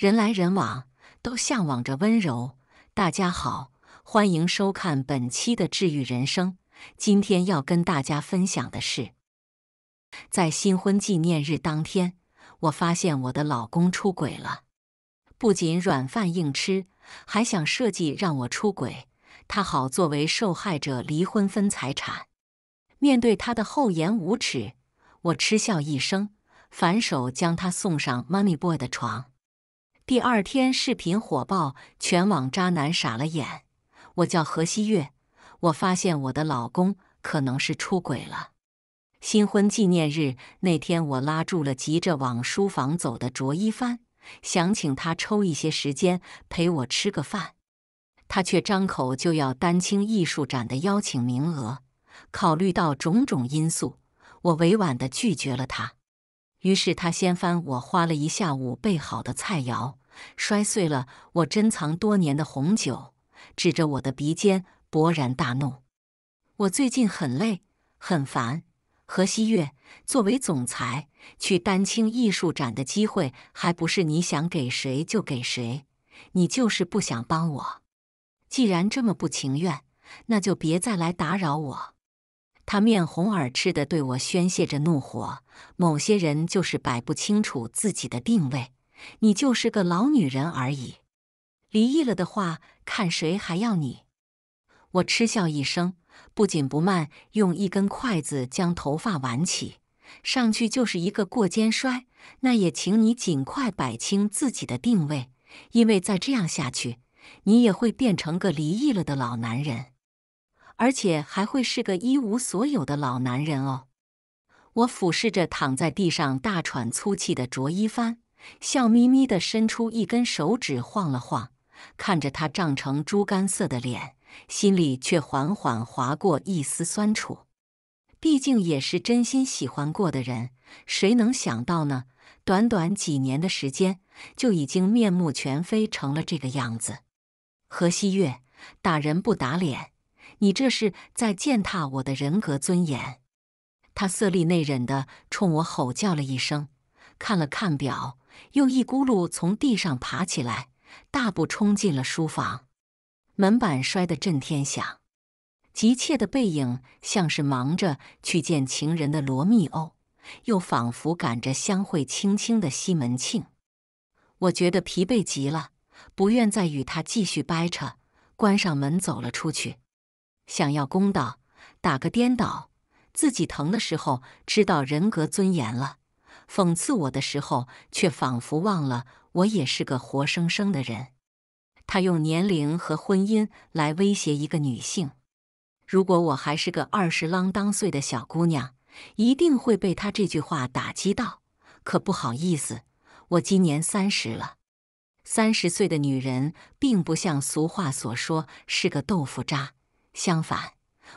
人来人往，都向往着温柔。大家好，欢迎收看本期的治愈人生。今天要跟大家分享的是，在新婚纪念日当天，我发现我的老公出轨了。不仅软饭硬吃，还想设计让我出轨，他好作为受害者离婚分财产。面对他的厚颜无耻，我嗤笑一声，反手将他送上 Money Boy 的床。第二天，视频火爆，全网渣男傻了眼。我叫何曦月，我发现我的老公可能是出轨了。新婚纪念日那天，我拉住了急着往书房走的卓一帆，想请他抽一些时间陪我吃个饭。他却张口就要丹青艺术展的邀请名额。考虑到种种因素，我委婉地拒绝了他。于是他掀翻我花了一下午备好的菜肴。摔碎了我珍藏多年的红酒，指着我的鼻尖勃然大怒。我最近很累很烦。何西月，作为总裁，去丹青艺术展的机会还不是你想给谁就给谁？你就是不想帮我。既然这么不情愿，那就别再来打扰我。他面红耳赤地对我宣泄着怒火。某些人就是摆不清楚自己的定位。你就是个老女人而已，离异了的话，看谁还要你？我嗤笑一声，不紧不慢用一根筷子将头发挽起，上去就是一个过肩摔。那也请你尽快摆清自己的定位，因为再这样下去，你也会变成个离异了的老男人，而且还会是个一无所有的老男人哦。我俯视着躺在地上大喘粗气的卓一帆。笑眯眯地伸出一根手指晃了晃，看着他涨成猪肝色的脸，心里却缓缓划过一丝酸楚。毕竟也是真心喜欢过的人，谁能想到呢？短短几年的时间，就已经面目全非，成了这个样子。何曦月，打人不打脸，你这是在践踏我的人格尊严！他色厉内荏地冲我吼叫了一声，看了看表。又一咕噜从地上爬起来，大步冲进了书房，门板摔得震天响。急切的背影像是忙着去见情人的罗密欧，又仿佛赶着相会青青的西门庆。我觉得疲惫极了，不愿再与他继续掰扯，关上门走了出去。想要公道，打个颠倒，自己疼的时候知道人格尊严了。讽刺我的时候，却仿佛忘了我也是个活生生的人。他用年龄和婚姻来威胁一个女性。如果我还是个二十啷当岁的小姑娘，一定会被他这句话打击到。可不好意思，我今年三十了。三十岁的女人并不像俗话所说是个豆腐渣。相反，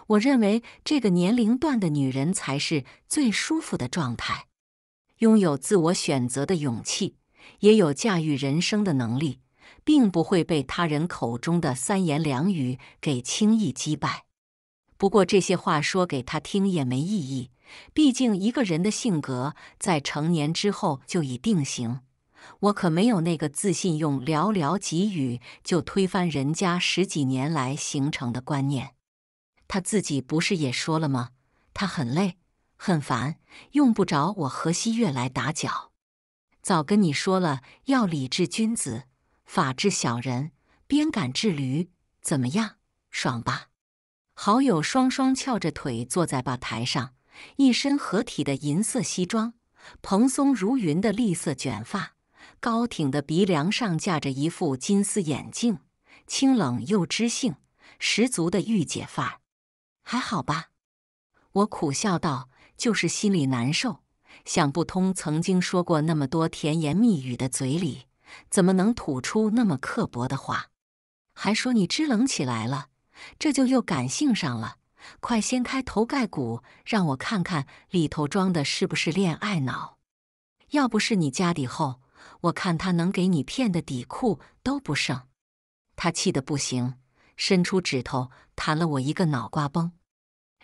我认为这个年龄段的女人才是最舒服的状态。拥有自我选择的勇气，也有驾驭人生的能力，并不会被他人口中的三言两语给轻易击败。不过这些话说给他听也没意义，毕竟一个人的性格在成年之后就已定型。我可没有那个自信，用寥寥几语就推翻人家十几年来形成的观念。他自己不是也说了吗？他很累。很烦，用不着我何西月来打搅。早跟你说了，要礼智君子，法治小人，鞭赶治驴，怎么样？爽吧？好友双双翘着腿坐在吧台上，一身合体的银色西装，蓬松如云的栗色卷发，高挺的鼻梁上架着一副金丝眼镜，清冷又知性，十足的御姐范儿。还好吧？我苦笑道。就是心里难受，想不通。曾经说过那么多甜言蜜语的嘴里，怎么能吐出那么刻薄的话？还说你支棱起来了，这就又感性上了。快掀开头盖骨，让我看看里头装的是不是恋爱脑。要不是你家底厚，我看他能给你骗的底裤都不剩。他气得不行，伸出指头弹了我一个脑瓜崩。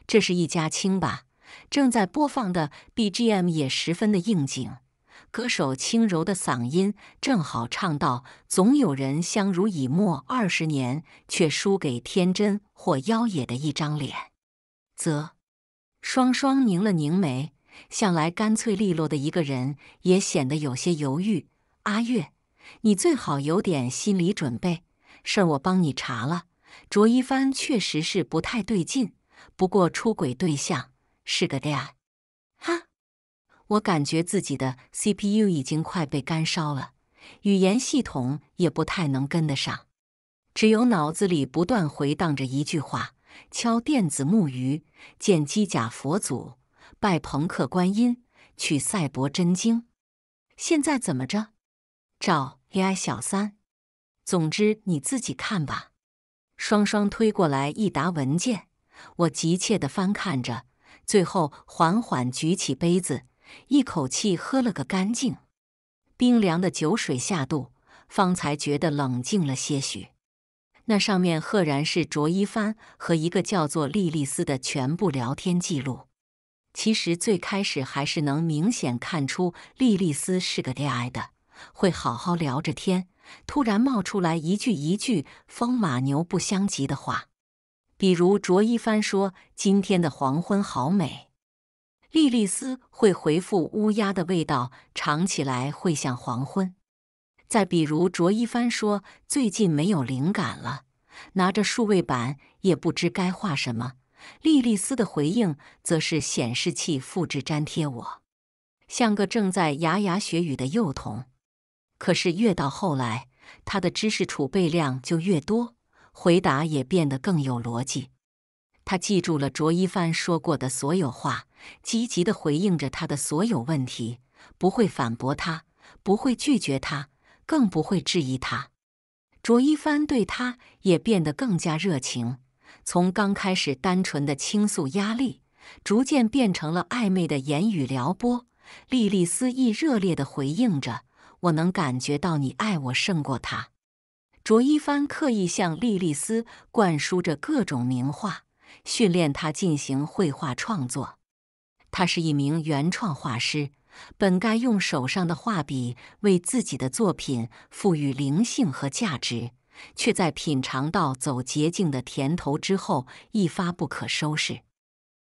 这是一家亲吧？正在播放的 BGM 也十分的应景，歌手轻柔的嗓音正好唱到：“总有人相濡以沫二十年，却输给天真或妖冶的一张脸。”则双双拧了拧眉，向来干脆利落的一个人也显得有些犹豫。阿月，你最好有点心理准备。事我帮你查了，卓一帆确实是不太对劲，不过出轨对象。是个 AI，哈！我感觉自己的 CPU 已经快被干烧了，语言系统也不太能跟得上，只有脑子里不断回荡着一句话：敲电子木鱼，见机甲佛祖，拜朋克观音，取赛博真经。现在怎么着？找 AI 小三？总之你自己看吧。双双推过来一沓文件，我急切地翻看着。最后，缓缓举起杯子，一口气喝了个干净。冰凉的酒水下肚，方才觉得冷静了些许。那上面赫然是卓一帆和一个叫做莉莉丝的全部聊天记录。其实最开始还是能明显看出莉莉丝是个恋爱的，会好好聊着天，突然冒出来一句一句风马牛不相及的话。比如卓一帆说：“今天的黄昏好美。”莉莉丝会回复：“乌鸦的味道尝起来会像黄昏。”再比如卓一帆说：“最近没有灵感了，拿着数位板也不知该画什么。”莉莉丝的回应则是：“显示器复制粘贴，我像个正在牙牙学语的幼童。”可是越到后来，他的知识储备量就越多。回答也变得更有逻辑。他记住了卓一帆说过的所有话，积极的回应着他的所有问题，不会反驳他，不会拒绝他，更不会质疑他。卓一帆对他也变得更加热情，从刚开始单纯的倾诉压力，逐渐变成了暧昧的言语撩拨。莉莉丝亦热烈的回应着：“我能感觉到你爱我胜过他。”卓一帆刻意向莉莉丝灌输着各种名画，训练她进行绘画创作。他是一名原创画师，本该用手上的画笔为自己的作品赋予灵性和价值，却在品尝到走捷径的甜头之后一发不可收拾。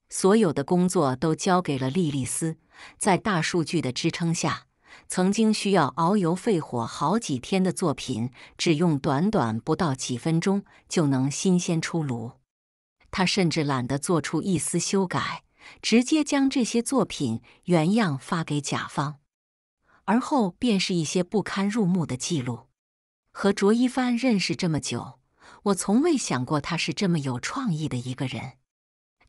所有的工作都交给了莉莉丝，在大数据的支撑下。曾经需要熬油费火好几天的作品，只用短短不到几分钟就能新鲜出炉。他甚至懒得做出一丝修改，直接将这些作品原样发给甲方，而后便是一些不堪入目的记录。和卓一帆认识这么久，我从未想过他是这么有创意的一个人。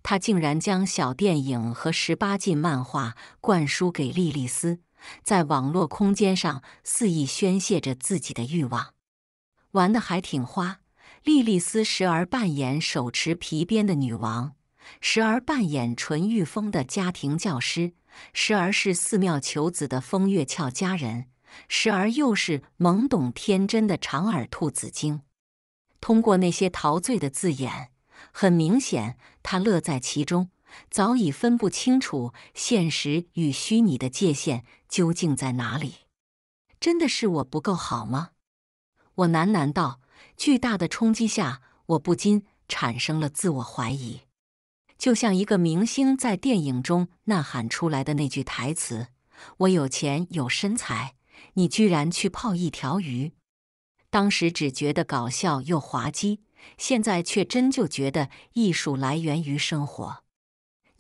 他竟然将小电影和十八禁漫画灌输给莉莉丝。在网络空间上肆意宣泄着自己的欲望，玩的还挺花。莉莉丝时而扮演手持皮鞭的女王，时而扮演纯欲风的家庭教师，时而是寺庙求子的风月俏佳人，时而又是懵懂天真的长耳兔子精。通过那些陶醉的字眼，很明显她乐在其中。早已分不清楚现实与虚拟的界限究竟在哪里？真的是我不够好吗？我喃喃道。巨大的冲击下，我不禁产生了自我怀疑，就像一个明星在电影中呐喊出来的那句台词：“我有钱有身材，你居然去泡一条鱼。”当时只觉得搞笑又滑稽，现在却真就觉得艺术来源于生活。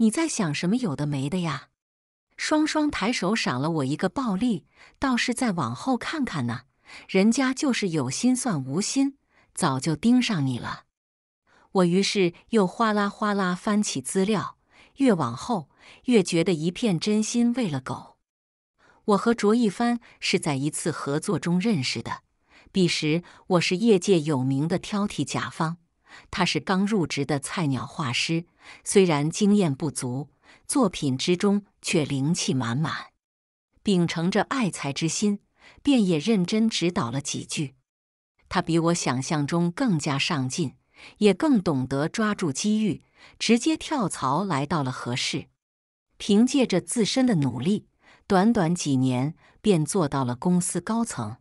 你在想什么？有的没的呀！双双抬手赏了我一个暴力，倒是再往后看看呢。人家就是有心算无心，早就盯上你了。我于是又哗啦哗啦翻起资料，越往后越觉得一片真心喂了狗。我和卓一帆是在一次合作中认识的，彼时我是业界有名的挑剔甲方。他是刚入职的菜鸟画师，虽然经验不足，作品之中却灵气满满。秉承着爱才之心，便也认真指导了几句。他比我想象中更加上进，也更懂得抓住机遇，直接跳槽来到了合适。凭借着自身的努力，短短几年便做到了公司高层，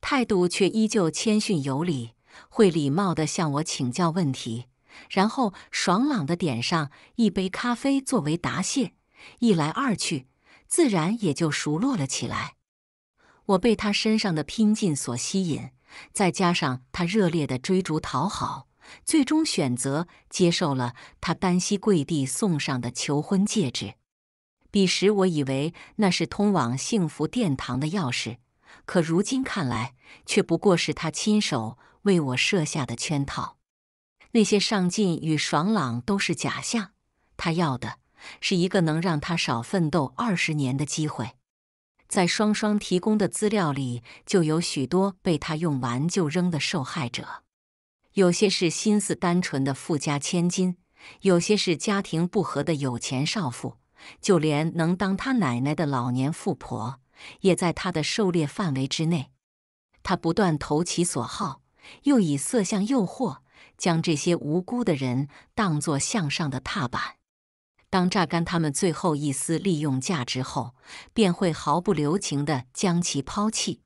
态度却依旧谦逊有礼。会礼貌地向我请教问题，然后爽朗地点上一杯咖啡作为答谢。一来二去，自然也就熟络了起来。我被他身上的拼劲所吸引，再加上他热烈的追逐讨好，最终选择接受了他单膝跪地送上的求婚戒指。彼时我以为那是通往幸福殿堂的钥匙，可如今看来，却不过是他亲手。为我设下的圈套，那些上进与爽朗都是假象。他要的是一个能让他少奋斗二十年的机会。在双双提供的资料里，就有许多被他用完就扔的受害者。有些是心思单纯的富家千金，有些是家庭不和的有钱少妇，就连能当他奶奶的老年富婆，也在他的狩猎范围之内。他不断投其所好。又以色相诱惑，将这些无辜的人当作向上的踏板。当榨干他们最后一丝利用价值后，便会毫不留情地将其抛弃。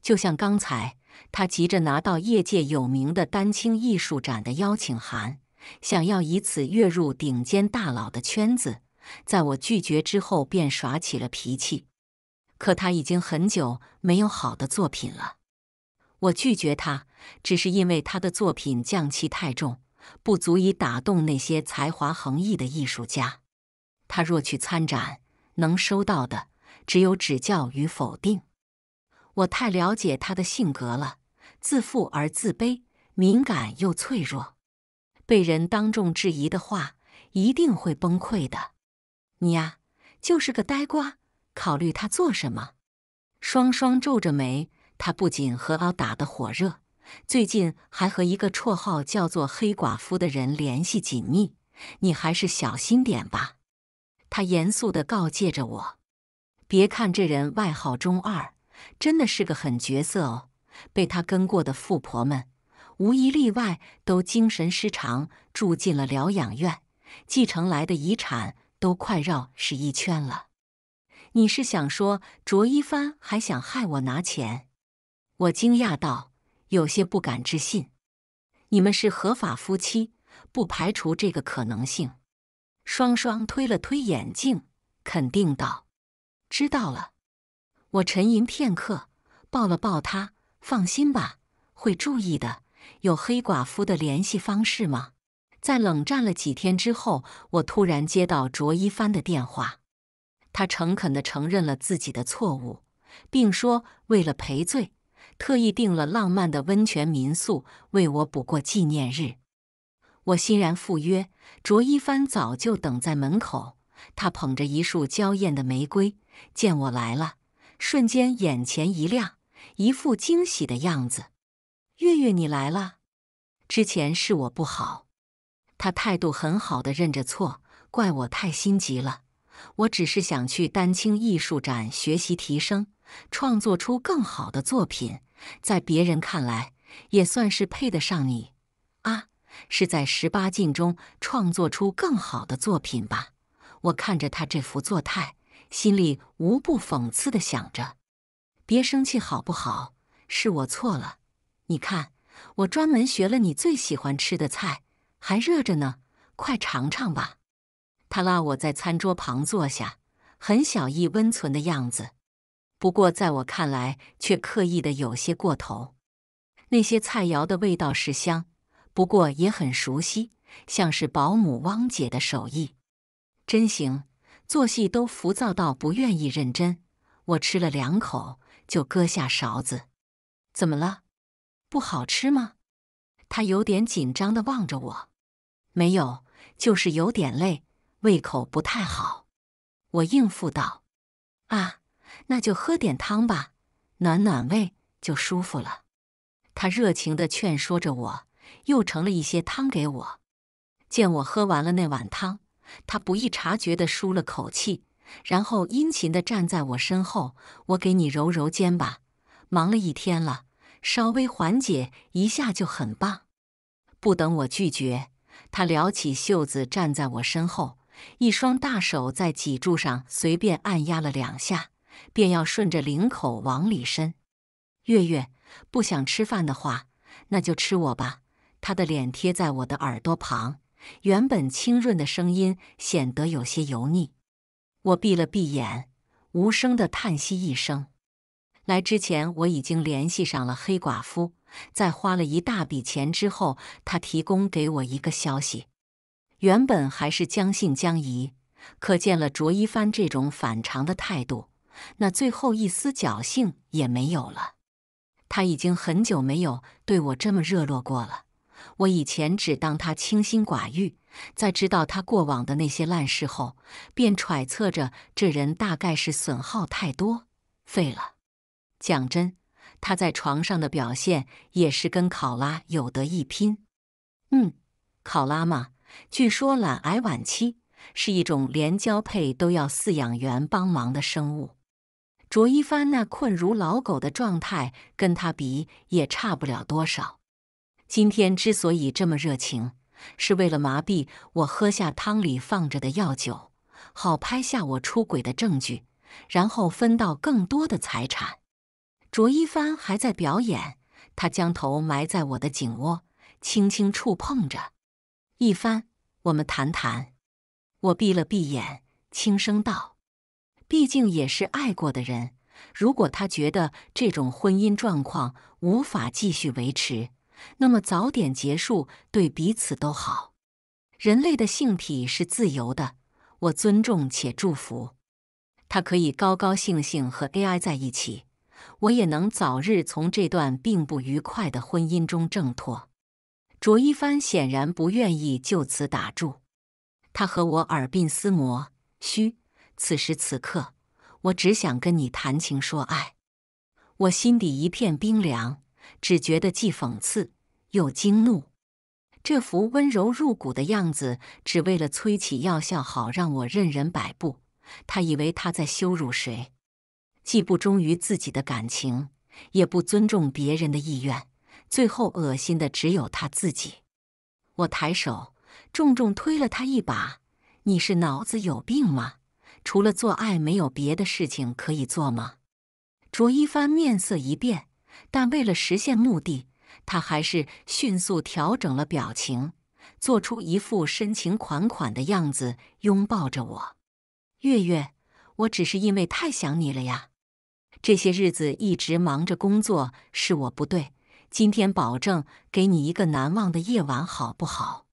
就像刚才，他急着拿到业界有名的丹青艺术展的邀请函，想要以此跃入顶尖大佬的圈子。在我拒绝之后，便耍起了脾气。可他已经很久没有好的作品了，我拒绝他。只是因为他的作品匠气太重，不足以打动那些才华横溢的艺术家。他若去参展，能收到的只有指教与否定。我太了解他的性格了，自负而自卑，敏感又脆弱。被人当众质疑的话，一定会崩溃的。你呀，就是个呆瓜，考虑他做什么？双双皱着眉，他不仅和敖打得火热。最近还和一个绰号叫做“黑寡妇”的人联系紧密，你还是小心点吧。他严肃的告诫着我：“别看这人外号中二，真的是个狠角色哦。被他跟过的富婆们，无一例外都精神失常，住进了疗养院。继承来的遗产都快绕是一圈了。你是想说卓一帆还想害我拿钱？”我惊讶道。有些不敢置信，你们是合法夫妻，不排除这个可能性。双双推了推眼镜，肯定道：“知道了。”我沉吟片刻，抱了抱他：“放心吧，会注意的。”有黑寡妇的联系方式吗？在冷战了几天之后，我突然接到卓一帆的电话，他诚恳地承认了自己的错误，并说：“为了赔罪。”特意订了浪漫的温泉民宿为我补过纪念日，我欣然赴约。卓一帆早就等在门口，他捧着一束娇艳的玫瑰，见我来了，瞬间眼前一亮，一副惊喜的样子。月月，你来了！之前是我不好，他态度很好的认着错，怪我太心急了。我只是想去丹青艺术展学习提升。创作出更好的作品，在别人看来也算是配得上你啊！是在十八禁中创作出更好的作品吧？我看着他这副作态，心里无不讽刺的想着。别生气好不好？是我错了。你看，我专门学了你最喜欢吃的菜，还热着呢，快尝尝吧。他拉我在餐桌旁坐下，很小意温存的样子。不过，在我看来，却刻意的有些过头。那些菜肴的味道是香，不过也很熟悉，像是保姆汪姐的手艺，真行。做戏都浮躁到不愿意认真。我吃了两口就搁下勺子。怎么了？不好吃吗？他有点紧张的望着我。没有，就是有点累，胃口不太好。我应付道。啊。那就喝点汤吧，暖暖胃就舒服了。他热情地劝说着我，又盛了一些汤给我。见我喝完了那碗汤，他不易察觉地舒了口气，然后殷勤地站在我身后：“我给你揉揉肩吧，忙了一天了，稍微缓解一下就很棒。”不等我拒绝，他撩起袖子站在我身后，一双大手在脊柱上随便按压了两下。便要顺着领口往里伸，月月不想吃饭的话，那就吃我吧。他的脸贴在我的耳朵旁，原本清润的声音显得有些油腻。我闭了闭眼，无声的叹息一声。来之前我已经联系上了黑寡妇，在花了一大笔钱之后，他提供给我一个消息。原本还是将信将疑，可见了卓一帆这种反常的态度。那最后一丝侥幸也没有了。他已经很久没有对我这么热络过了。我以前只当他清心寡欲，在知道他过往的那些烂事后，便揣测着这人大概是损耗太多，废了。讲真，他在床上的表现也是跟考拉有得一拼。嗯，考拉嘛，据说懒癌晚期是一种连交配都要饲养员帮忙的生物。卓一帆那困如老狗的状态，跟他比也差不了多少。今天之所以这么热情，是为了麻痹我喝下汤里放着的药酒，好拍下我出轨的证据，然后分到更多的财产。卓一帆还在表演，他将头埋在我的颈窝，轻轻触碰着。一帆，我们谈谈。我闭了闭眼，轻声道。毕竟也是爱过的人，如果他觉得这种婚姻状况无法继续维持，那么早点结束对彼此都好。人类的性体是自由的，我尊重且祝福他可以高高兴兴和 AI 在一起，我也能早日从这段并不愉快的婚姻中挣脱。卓一帆显然不愿意就此打住，他和我耳鬓厮磨，嘘。此时此刻，我只想跟你谈情说爱。我心底一片冰凉，只觉得既讽刺又惊怒。这副温柔入骨的样子，只为了催起药效，好让我任人摆布。他以为他在羞辱谁？既不忠于自己的感情，也不尊重别人的意愿，最后恶心的只有他自己。我抬手，重重推了他一把：“你是脑子有病吗？”除了做爱，没有别的事情可以做吗？卓一帆面色一变，但为了实现目的，他还是迅速调整了表情，做出一副深情款款的样子，拥抱着我。月月，我只是因为太想你了呀。这些日子一直忙着工作是我不对，今天保证给你一个难忘的夜晚，好不好？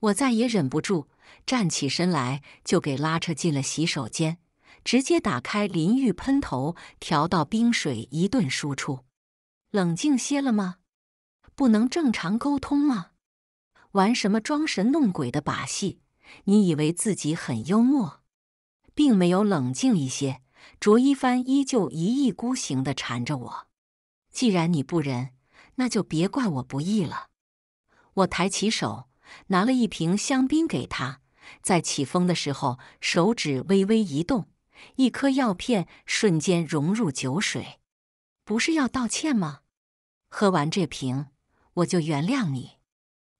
我再也忍不住。站起身来，就给拉扯进了洗手间，直接打开淋浴喷头，调到冰水，一顿输出。冷静些了吗？不能正常沟通吗？玩什么装神弄鬼的把戏？你以为自己很幽默？并没有冷静一些，卓一帆依旧一意孤行的缠着我。既然你不仁，那就别怪我不义了。我抬起手。拿了一瓶香槟给他，在起风的时候，手指微微一动，一颗药片瞬间融入酒水。不是要道歉吗？喝完这瓶，我就原谅你。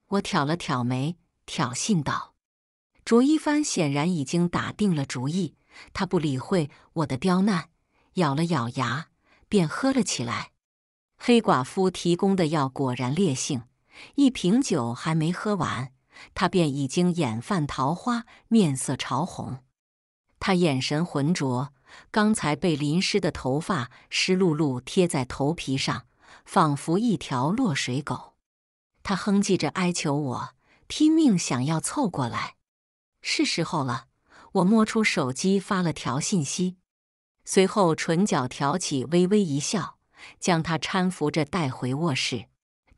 我挑了挑眉，挑衅道：“卓一帆显然已经打定了主意，他不理会我的刁难，咬了咬牙便喝了起来。黑寡妇提供的药果然烈性。”一瓶酒还没喝完，他便已经眼泛桃花，面色潮红。他眼神浑浊，刚才被淋湿的头发湿漉漉贴在头皮上，仿佛一条落水狗。他哼唧着哀求我，拼命想要凑过来。是时候了，我摸出手机发了条信息，随后唇角挑起微微一笑，将他搀扶着带回卧室。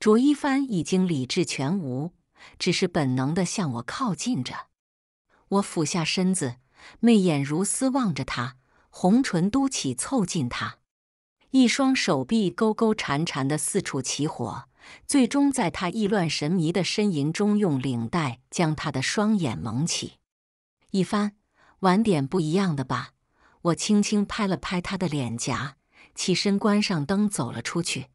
卓一帆已经理智全无，只是本能地向我靠近着。我俯下身子，媚眼如丝望着他，红唇嘟起，凑近他，一双手臂勾勾缠缠的四处起火，最终在他意乱神迷的呻吟中，用领带将他的双眼蒙起。一帆，晚点不一样的吧？我轻轻拍了拍他的脸颊，起身关上灯，走了出去，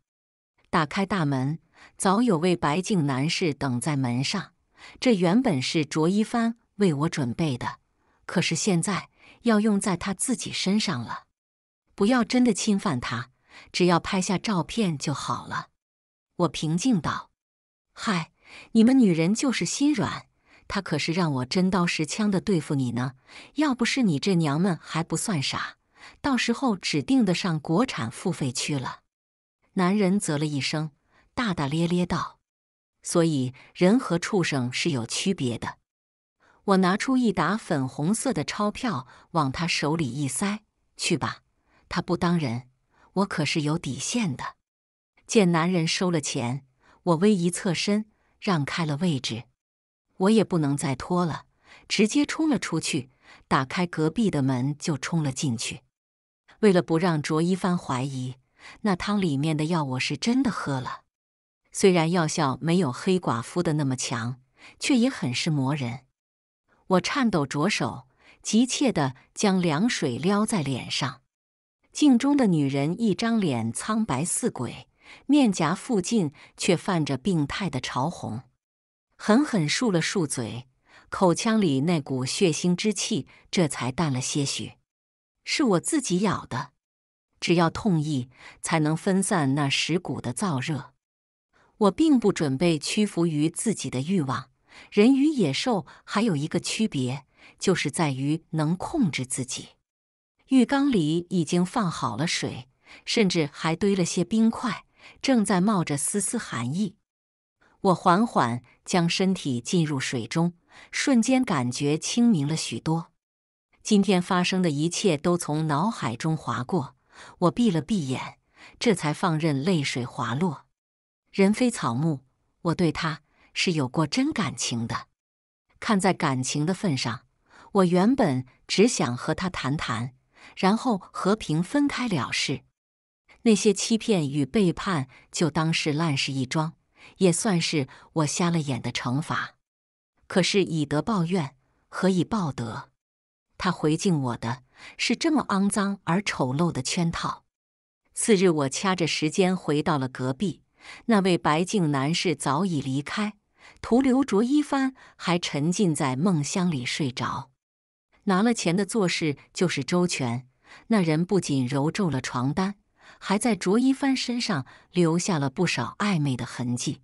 打开大门。早有位白净男士等在门上，这原本是卓一帆为我准备的，可是现在要用在他自己身上了。不要真的侵犯他，只要拍下照片就好了。我平静道：“嗨，你们女人就是心软，他可是让我真刀实枪的对付你呢。要不是你这娘们还不算傻，到时候指定得上国产付费区了。”男人啧了一声。大大咧咧道：“所以人和畜生是有区别的。”我拿出一沓粉红色的钞票，往他手里一塞：“去吧，他不当人，我可是有底线的。”见男人收了钱，我微一侧身，让开了位置。我也不能再拖了，直接冲了出去，打开隔壁的门就冲了进去。为了不让卓一帆怀疑，那汤里面的药我是真的喝了。虽然药效没有黑寡妇的那么强，却也很是磨人。我颤抖着手，急切地将凉水撩在脸上。镜中的女人一张脸苍白似鬼，面颊附近却泛着病态的潮红。狠狠漱了漱嘴，口腔里那股血腥之气这才淡了些许。是我自己咬的，只要痛意，才能分散那石骨的燥热。我并不准备屈服于自己的欲望。人与野兽还有一个区别，就是在于能控制自己。浴缸里已经放好了水，甚至还堆了些冰块，正在冒着丝丝寒意。我缓缓将身体浸入水中，瞬间感觉清明了许多。今天发生的一切都从脑海中划过，我闭了闭眼，这才放任泪水滑落。人非草木，我对他是有过真感情的。看在感情的份上，我原本只想和他谈谈，然后和平分开了事。那些欺骗与背叛，就当是烂事一桩，也算是我瞎了眼的惩罚。可是以德报怨，何以报德？他回敬我的是这么肮脏而丑陋的圈套。次日，我掐着时间回到了隔壁。那位白净男士早已离开，徒留卓一帆还沉浸在梦乡里睡着。拿了钱的做事就是周全，那人不仅揉皱了床单，还在卓一帆身上留下了不少暧昧的痕迹。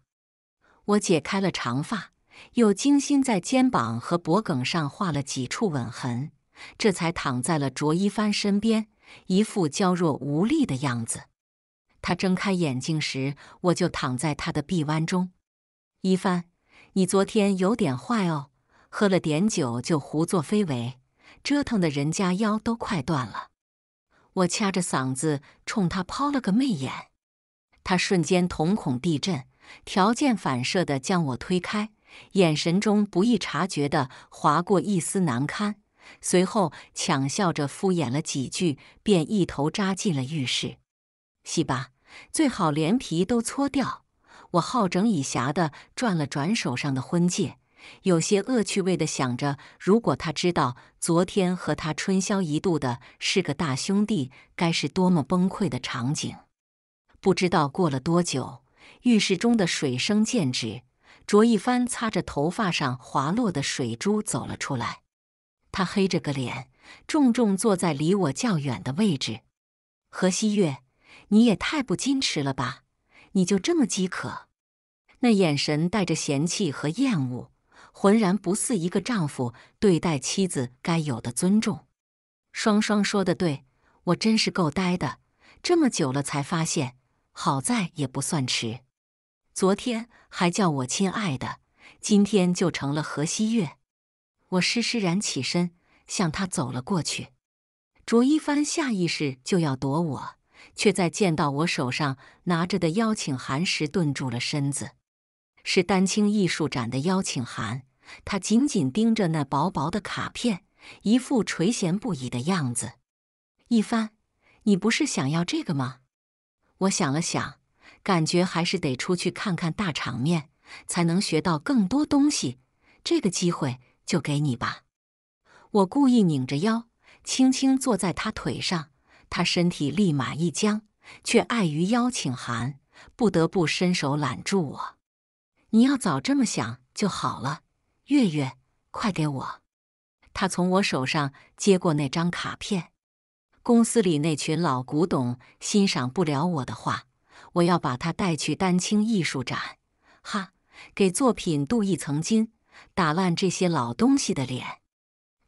我解开了长发，又精心在肩膀和脖颈上画了几处吻痕，这才躺在了卓一帆身边，一副娇弱无力的样子。他睁开眼睛时，我就躺在他的臂弯中。一帆，你昨天有点坏哦，喝了点酒就胡作非为，折腾的人家腰都快断了。我掐着嗓子冲他抛了个媚眼，他瞬间瞳孔地震，条件反射的将我推开，眼神中不易察觉的划过一丝难堪，随后强笑着敷衍了几句，便一头扎进了浴室，洗吧。最好连皮都搓掉。我好整以暇的转了转手上的婚戒，有些恶趣味的想着，如果他知道昨天和他春宵一度的是个大兄弟，该是多么崩溃的场景。不知道过了多久，浴室中的水声渐止，卓一帆擦着头发上滑落的水珠走了出来。他黑着个脸，重重坐在离我较远的位置。何曦月。你也太不矜持了吧！你就这么饥渴？那眼神带着嫌弃和厌恶，浑然不似一个丈夫对待妻子该有的尊重。双双说的对，我真是够呆的，这么久了才发现，好在也不算迟。昨天还叫我亲爱的，今天就成了何西月。我施施然起身，向他走了过去。卓一帆下意识就要躲我。却在见到我手上拿着的邀请函时顿住了身子。是丹青艺术展的邀请函，他紧紧盯着那薄薄的卡片，一副垂涎不已的样子。一帆，你不是想要这个吗？我想了想，感觉还是得出去看看大场面，才能学到更多东西。这个机会就给你吧。我故意拧着腰，轻轻坐在他腿上。他身体立马一僵，却碍于邀请函，不得不伸手揽住我。你要早这么想就好了，月月，快给我！他从我手上接过那张卡片。公司里那群老古董欣赏不了我的画，我要把它带去丹青艺术展，哈，给作品镀一层金，打烂这些老东西的脸。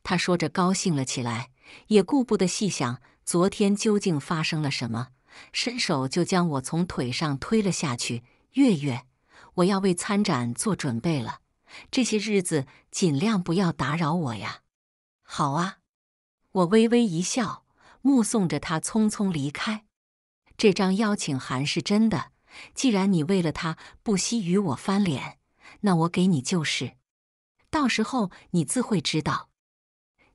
他说着高兴了起来，也顾不得细想。昨天究竟发生了什么？伸手就将我从腿上推了下去。月月，我要为参展做准备了，这些日子尽量不要打扰我呀。好啊，我微微一笑，目送着他匆匆离开。这张邀请函是真的，既然你为了他不惜与我翻脸，那我给你就是，到时候你自会知道。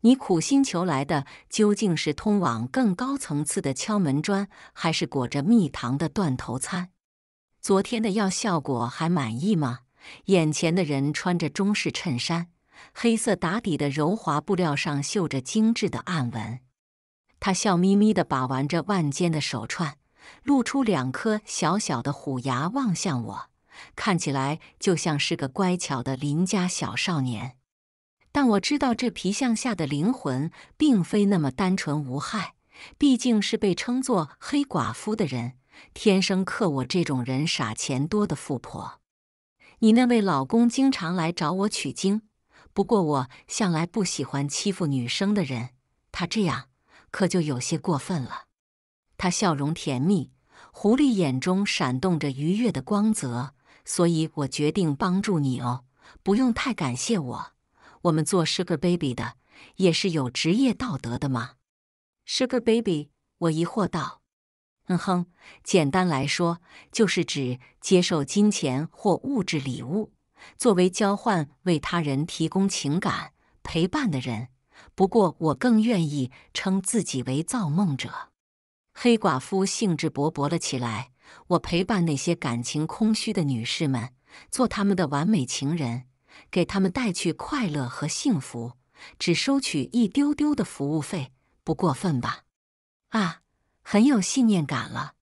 你苦心求来的究竟是通往更高层次的敲门砖，还是裹着蜜糖的断头餐？昨天的药效果还满意吗？眼前的人穿着中式衬衫，黑色打底的柔滑布料上绣着精致的暗纹。他笑眯眯地把玩着腕间的手串，露出两颗小小的虎牙，望向我，看起来就像是个乖巧的邻家小少年。但我知道这皮相下的灵魂并非那么单纯无害，毕竟是被称作黑寡妇的人，天生克我这种人傻钱多的富婆。你那位老公经常来找我取经，不过我向来不喜欢欺负女生的人，他这样可就有些过分了。他笑容甜蜜，狐狸眼中闪动着愉悦的光泽，所以我决定帮助你哦，不用太感谢我。我们做 Sugar Baby 的，也是有职业道德的吗 s u g a r Baby，我疑惑道。嗯哼，简单来说，就是指接受金钱或物质礼物，作为交换为他人提供情感陪伴的人。不过，我更愿意称自己为造梦者。黑寡妇兴致勃勃了起来。我陪伴那些感情空虚的女士们，做他们的完美情人。给他们带去快乐和幸福，只收取一丢丢的服务费，不过分吧？啊，很有信念感了。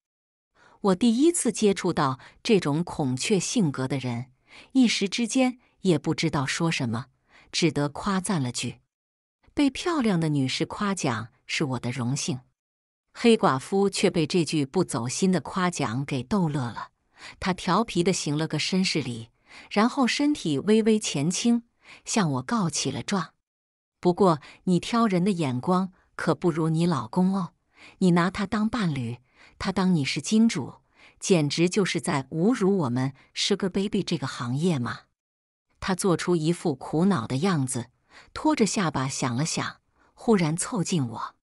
我第一次接触到这种孔雀性格的人，一时之间也不知道说什么，只得夸赞了句：“被漂亮的女士夸奖是我的荣幸。”黑寡妇却被这句不走心的夸奖给逗乐了，她调皮的行了个绅士礼。然后身体微微前倾，向我告起了状。不过你挑人的眼光可不如你老公哦。你拿他当伴侣，他当你是金主，简直就是在侮辱我们 Sugar Baby 这个行业嘛！他做出一副苦恼的样子，拖着下巴想了想，忽然凑近我：“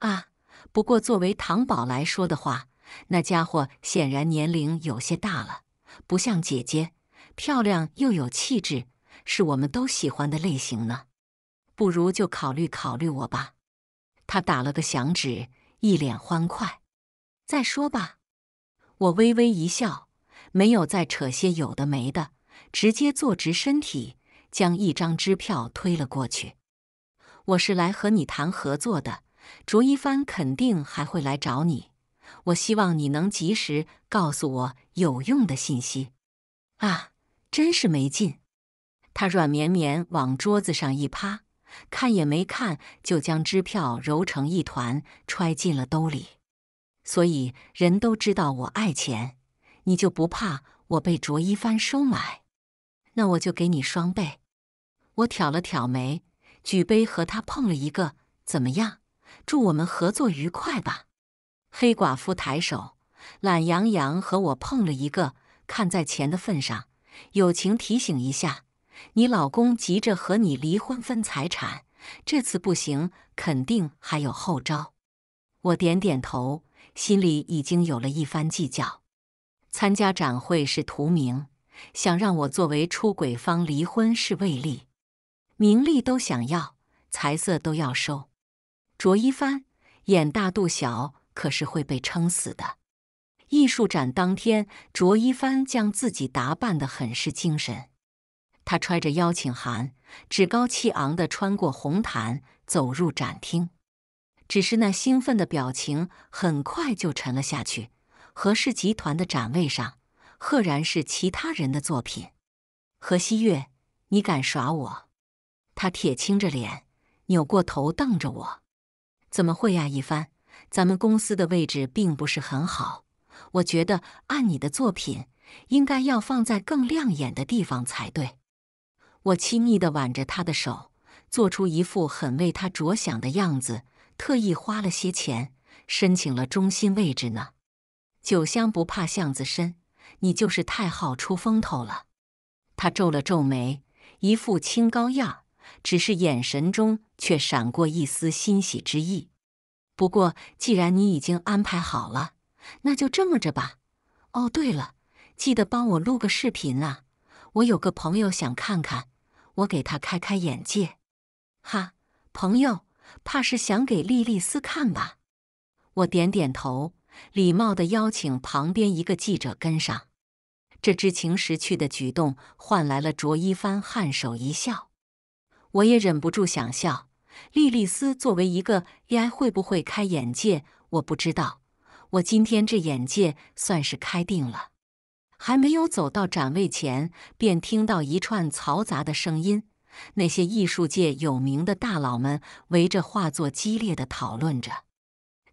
啊，不过作为糖宝来说的话，那家伙显然年龄有些大了，不像姐姐。”漂亮又有气质，是我们都喜欢的类型呢。不如就考虑考虑我吧。他打了个响指，一脸欢快。再说吧。我微微一笑，没有再扯些有的没的，直接坐直身体，将一张支票推了过去。我是来和你谈合作的，卓一帆肯定还会来找你。我希望你能及时告诉我有用的信息。啊。真是没劲！他软绵绵往桌子上一趴，看也没看，就将支票揉成一团揣进了兜里。所以人都知道我爱钱，你就不怕我被卓一帆收买？那我就给你双倍。我挑了挑眉，举杯和他碰了一个。怎么样？祝我们合作愉快吧！黑寡妇抬手，懒洋洋和我碰了一个，看在钱的份上。友情提醒一下，你老公急着和你离婚分财产，这次不行，肯定还有后招。我点点头，心里已经有了一番计较。参加展会是图名，想让我作为出轨方离婚是为利，名利都想要，财色都要收。卓一帆，眼大肚小，可是会被撑死的。艺术展当天，卓一帆将自己打扮的很是精神，他揣着邀请函，趾高气昂的穿过红毯，走入展厅。只是那兴奋的表情很快就沉了下去。何氏集团的展位上，赫然是其他人的作品。何西月，你敢耍我？他铁青着脸，扭过头瞪着我。怎么会呀一帆，咱们公司的位置并不是很好。我觉得按你的作品，应该要放在更亮眼的地方才对。我亲密地挽着他的手，做出一副很为他着想的样子，特意花了些钱申请了中心位置呢。酒香不怕巷子深，你就是太好出风头了。他皱了皱眉，一副清高样，只是眼神中却闪过一丝欣喜之意。不过，既然你已经安排好了。那就这么着吧。哦，对了，记得帮我录个视频啊！我有个朋友想看看，我给他开开眼界。哈，朋友，怕是想给莉莉丝看吧？我点点头，礼貌的邀请旁边一个记者跟上。这知情识趣的举动换来了卓一帆颔首一笑。我也忍不住想笑。莉莉丝作为一个 AI，会不会开眼界？我不知道。我今天这眼界算是开定了，还没有走到展位前，便听到一串嘈杂的声音。那些艺术界有名的大佬们围着画作激烈的讨论着。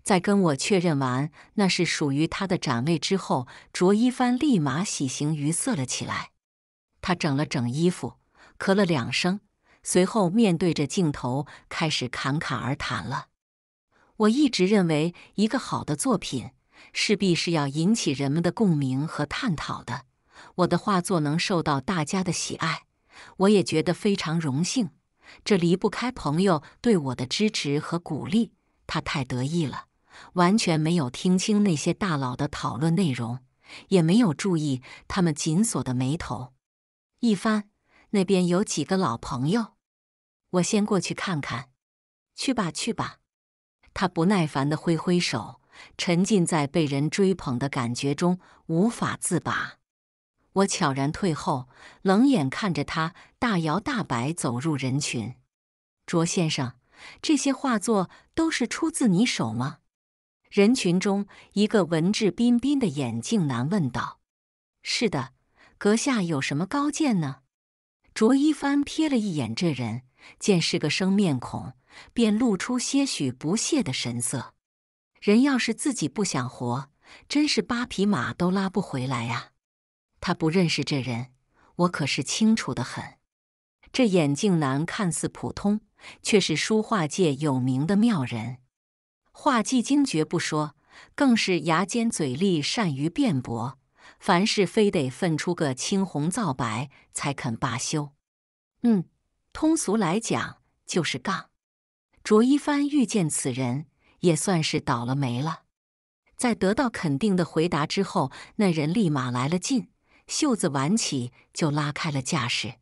在跟我确认完那是属于他的展位之后，卓一帆立马喜形于色了起来。他整了整衣服，咳了两声，随后面对着镜头开始侃侃而谈了。我一直认为，一个好的作品势必是要引起人们的共鸣和探讨的。我的画作能受到大家的喜爱，我也觉得非常荣幸。这离不开朋友对我的支持和鼓励。他太得意了，完全没有听清那些大佬的讨论内容，也没有注意他们紧锁的眉头。一帆，那边有几个老朋友，我先过去看看。去吧，去吧。他不耐烦地挥挥手，沉浸在被人追捧的感觉中无法自拔。我悄然退后，冷眼看着他大摇大摆走入人群。卓先生，这些画作都是出自你手吗？人群中，一个文质彬彬的眼镜男问道：“是的，阁下有什么高见呢？”卓一帆瞥了一眼这人，见是个生面孔。便露出些许不屑的神色。人要是自己不想活，真是八匹马都拉不回来呀。他不认识这人，我可是清楚的很。这眼镜男看似普通，却是书画界有名的妙人。画技精绝不说，更是牙尖嘴利，善于辩驳，凡事非得分出个青红皂白才肯罢休。嗯，通俗来讲就是杠。卓一帆遇见此人也算是倒了霉了。在得到肯定的回答之后，那人立马来了劲，袖子挽起就拉开了架势。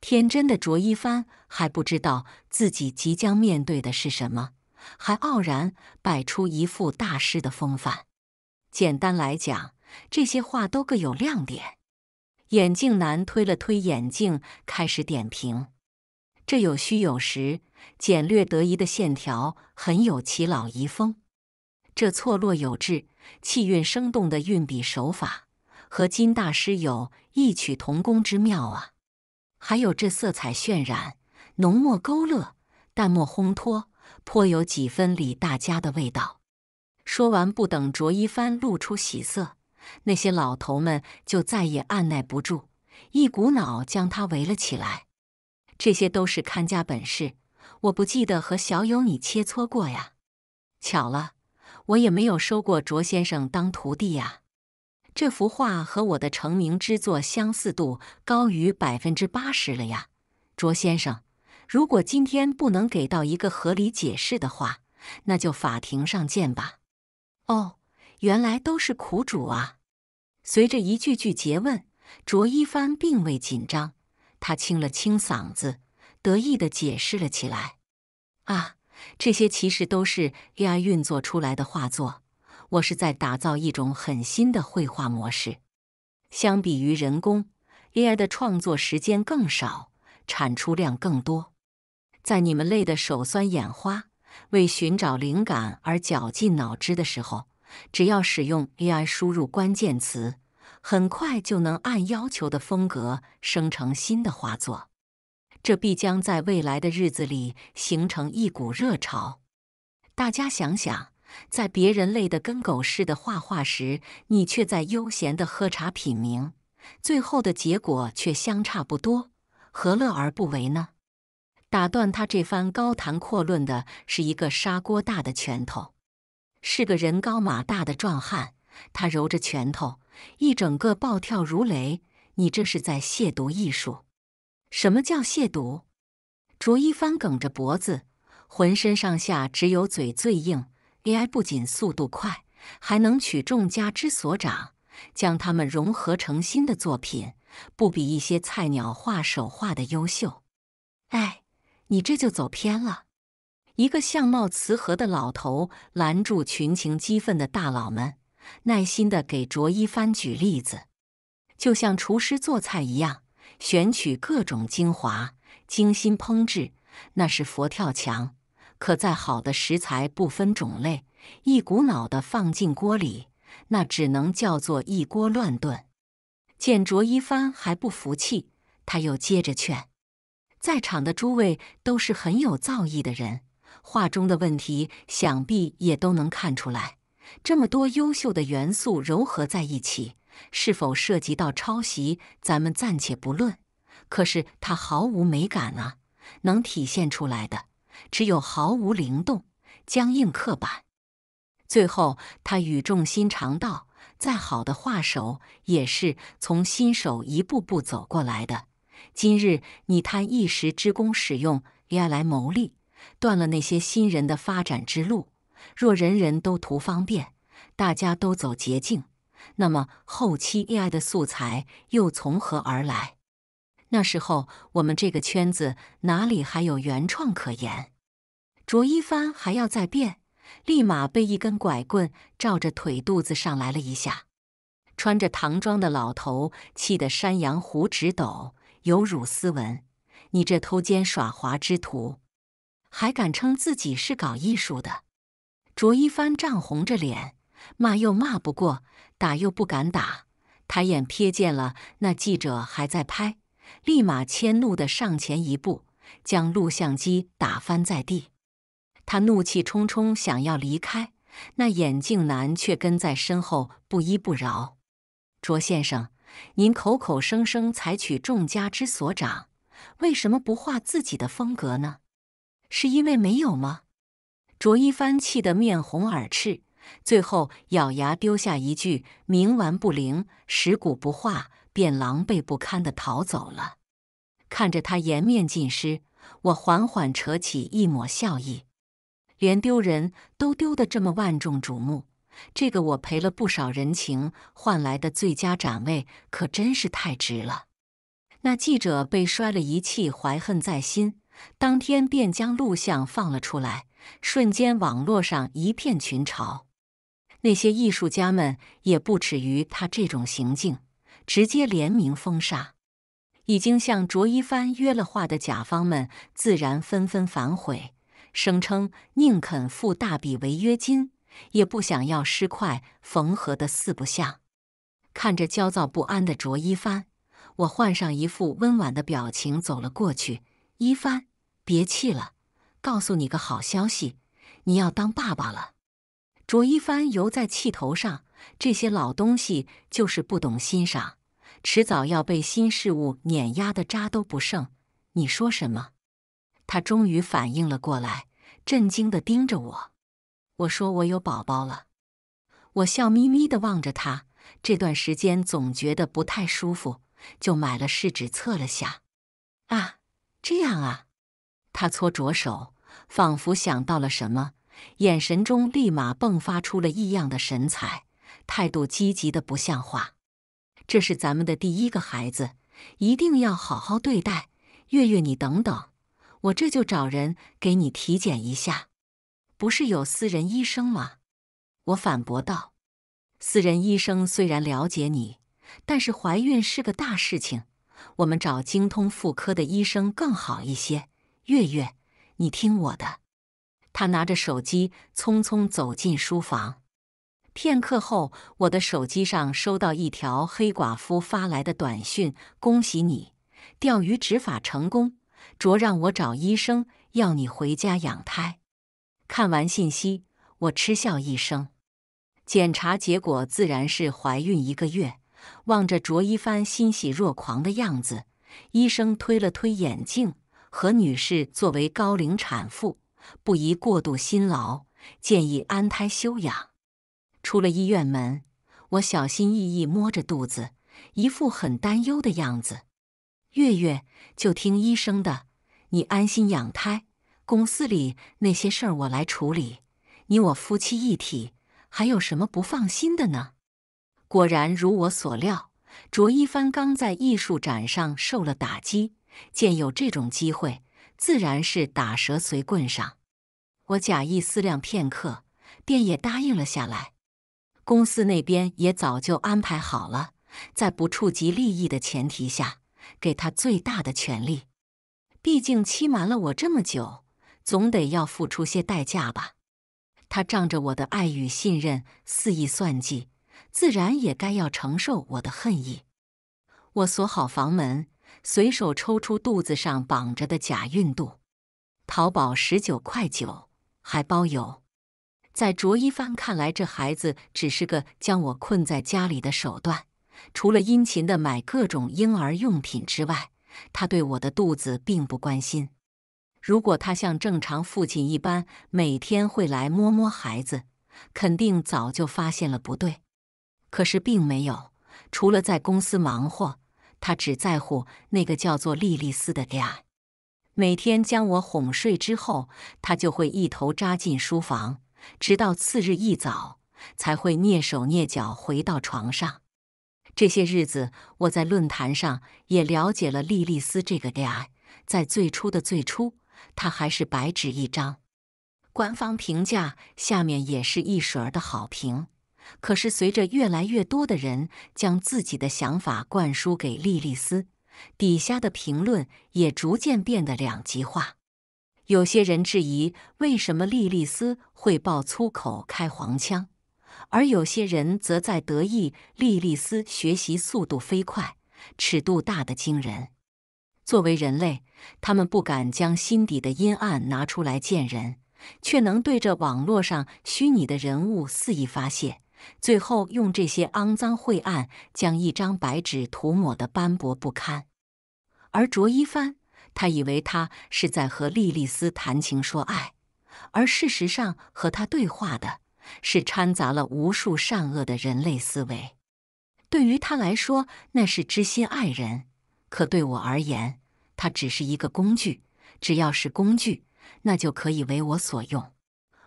天真的卓一帆还不知道自己即将面对的是什么，还傲然摆出一副大师的风范。简单来讲，这些话都各有亮点。眼镜男推了推眼镜，开始点评。这有虚有实、简略得宜的线条，很有齐老遗风；这错落有致、气韵生动的运笔手法，和金大师有异曲同工之妙啊！还有这色彩渲染、浓墨勾勒、淡墨烘托，颇有几分李大家的味道。说完，不等卓一帆露出喜色，那些老头们就再也按耐不住，一股脑将他围了起来。这些都是看家本事，我不记得和小友你切磋过呀。巧了，我也没有收过卓先生当徒弟呀。这幅画和我的成名之作相似度高于百分之八十了呀。卓先生，如果今天不能给到一个合理解释的话，那就法庭上见吧。哦，原来都是苦主啊。随着一句句诘问，卓一帆并未紧张。他清了清嗓子，得意地解释了起来：“啊，这些其实都是 AI 运作出来的画作。我是在打造一种很新的绘画模式。相比于人工，AI 的创作时间更少，产出量更多。在你们累得手酸眼花，为寻找灵感而绞尽脑汁的时候，只要使用 AI 输入关键词。”很快就能按要求的风格生成新的画作，这必将在未来的日子里形成一股热潮。大家想想，在别人累得跟狗似的画画时，你却在悠闲的喝茶品茗，最后的结果却相差不多，何乐而不为呢？打断他这番高谈阔论的是一个砂锅大的拳头，是个人高马大的壮汉。他揉着拳头，一整个暴跳如雷。你这是在亵渎艺术！什么叫亵渎？卓一帆梗着脖子，浑身上下只有嘴最硬。AI 不仅速度快，还能取众家之所长，将他们融合成新的作品，不比一些菜鸟画手画的优秀。哎，你这就走偏了。一个相貌慈和的老头拦住群情激愤的大佬们。耐心地给卓一帆举例子，就像厨师做菜一样，选取各种精华，精心烹制，那是佛跳墙。可再好的食材不分种类，一股脑地放进锅里，那只能叫做一锅乱炖。见卓一帆还不服气，他又接着劝：“在场的诸位都是很有造诣的人，话中的问题想必也都能看出来。”这么多优秀的元素糅合在一起，是否涉及到抄袭？咱们暂且不论。可是它毫无美感啊，能体现出来的只有毫无灵动、僵硬刻板。最后，他语重心长道：“再好的画手也是从新手一步步走过来的。今日你贪一时之功，使用 AI 来谋利，断了那些新人的发展之路。”若人人都图方便，大家都走捷径，那么后期 AI 的素材又从何而来？那时候我们这个圈子哪里还有原创可言？卓一帆还要再变，立马被一根拐棍照着腿肚子上来了一下。穿着唐装的老头气得山羊胡直抖，有辱斯文！你这偷奸耍滑之徒，还敢称自己是搞艺术的？卓一帆涨红着脸，骂又骂不过，打又不敢打。抬眼瞥见了那记者还在拍，立马迁怒的上前一步，将录像机打翻在地。他怒气冲冲想要离开，那眼镜男却跟在身后不依不饶：“卓先生，您口口声声采取众家之所长，为什么不画自己的风格呢？是因为没有吗？”卓一帆气得面红耳赤，最后咬牙丢下一句“冥顽不灵，石骨不化”，便狼狈不堪地逃走了。看着他颜面尽失，我缓缓扯起一抹笑意。连丢人都丢得这么万众瞩目，这个我赔了不少人情换来的最佳展位，可真是太值了。那记者被摔了一气，怀恨在心，当天便将录像放了出来。瞬间，网络上一片群嘲。那些艺术家们也不耻于他这种行径，直接联名封杀。已经向卓一帆约了画的甲方们，自然纷纷反悔，声称宁肯付大笔违约金，也不想要尸块缝合的四不像。看着焦躁不安的卓一帆，我换上一副温婉的表情走了过去：“一帆，别气了。”告诉你个好消息，你要当爸爸了。卓一帆犹在气头上，这些老东西就是不懂欣赏，迟早要被新事物碾压的渣都不剩。你说什么？他终于反应了过来，震惊的盯着我。我说我有宝宝了。我笑眯眯的望着他，这段时间总觉得不太舒服，就买了试纸测了下。啊，这样啊？他搓着手。仿佛想到了什么，眼神中立马迸发出了异样的神采，态度积极的不像话。这是咱们的第一个孩子，一定要好好对待。月月，你等等，我这就找人给你体检一下。不是有私人医生吗？我反驳道。私人医生虽然了解你，但是怀孕是个大事情，我们找精通妇科的医生更好一些。月月。你听我的，他拿着手机匆匆走进书房。片刻后，我的手机上收到一条黑寡妇发来的短讯：“恭喜你，钓鱼执法成功。”卓让我找医生，要你回家养胎。看完信息，我嗤笑一声。检查结果自然是怀孕一个月。望着卓一帆欣喜若狂的样子，医生推了推眼镜。何女士作为高龄产妇，不宜过度辛劳，建议安胎休养。出了医院门，我小心翼翼摸着肚子，一副很担忧的样子。月月，就听医生的，你安心养胎，公司里那些事儿我来处理。你我夫妻一体，还有什么不放心的呢？果然如我所料，卓一帆刚在艺术展上受了打击。见有这种机会，自然是打蛇随棍上。我假意思量片刻，便也答应了下来。公司那边也早就安排好了，在不触及利益的前提下，给他最大的权利。毕竟欺瞒了我这么久，总得要付出些代价吧。他仗着我的爱与信任肆意算计，自然也该要承受我的恨意。我锁好房门。随手抽出肚子上绑着的假孕肚，淘宝十九块九还包邮。在卓一帆看来，这孩子只是个将我困在家里的手段。除了殷勤的买各种婴儿用品之外，他对我的肚子并不关心。如果他像正常父亲一般，每天会来摸摸孩子，肯定早就发现了不对。可是并没有，除了在公司忙活。他只在乎那个叫做莉莉丝的 a 每天将我哄睡之后，他就会一头扎进书房，直到次日一早才会蹑手蹑脚回到床上。这些日子，我在论坛上也了解了莉莉丝这个 a 在最初的最初，他还是白纸一张，官方评价下面也是一水儿的好评。可是，随着越来越多的人将自己的想法灌输给莉莉丝，底下的评论也逐渐变得两极化。有些人质疑为什么莉莉丝会爆粗口、开黄腔，而有些人则在得意莉莉丝学习速度飞快，尺度大得惊人。作为人类，他们不敢将心底的阴暗拿出来见人，却能对着网络上虚拟的人物肆意发泄。最后用这些肮脏晦暗，将一张白纸涂抹得斑驳不堪。而卓一帆，他以为他是在和莉莉丝谈情说爱，而事实上和他对话的是掺杂了无数善恶的人类思维。对于他来说，那是知心爱人；可对我而言，他只是一个工具。只要是工具，那就可以为我所用。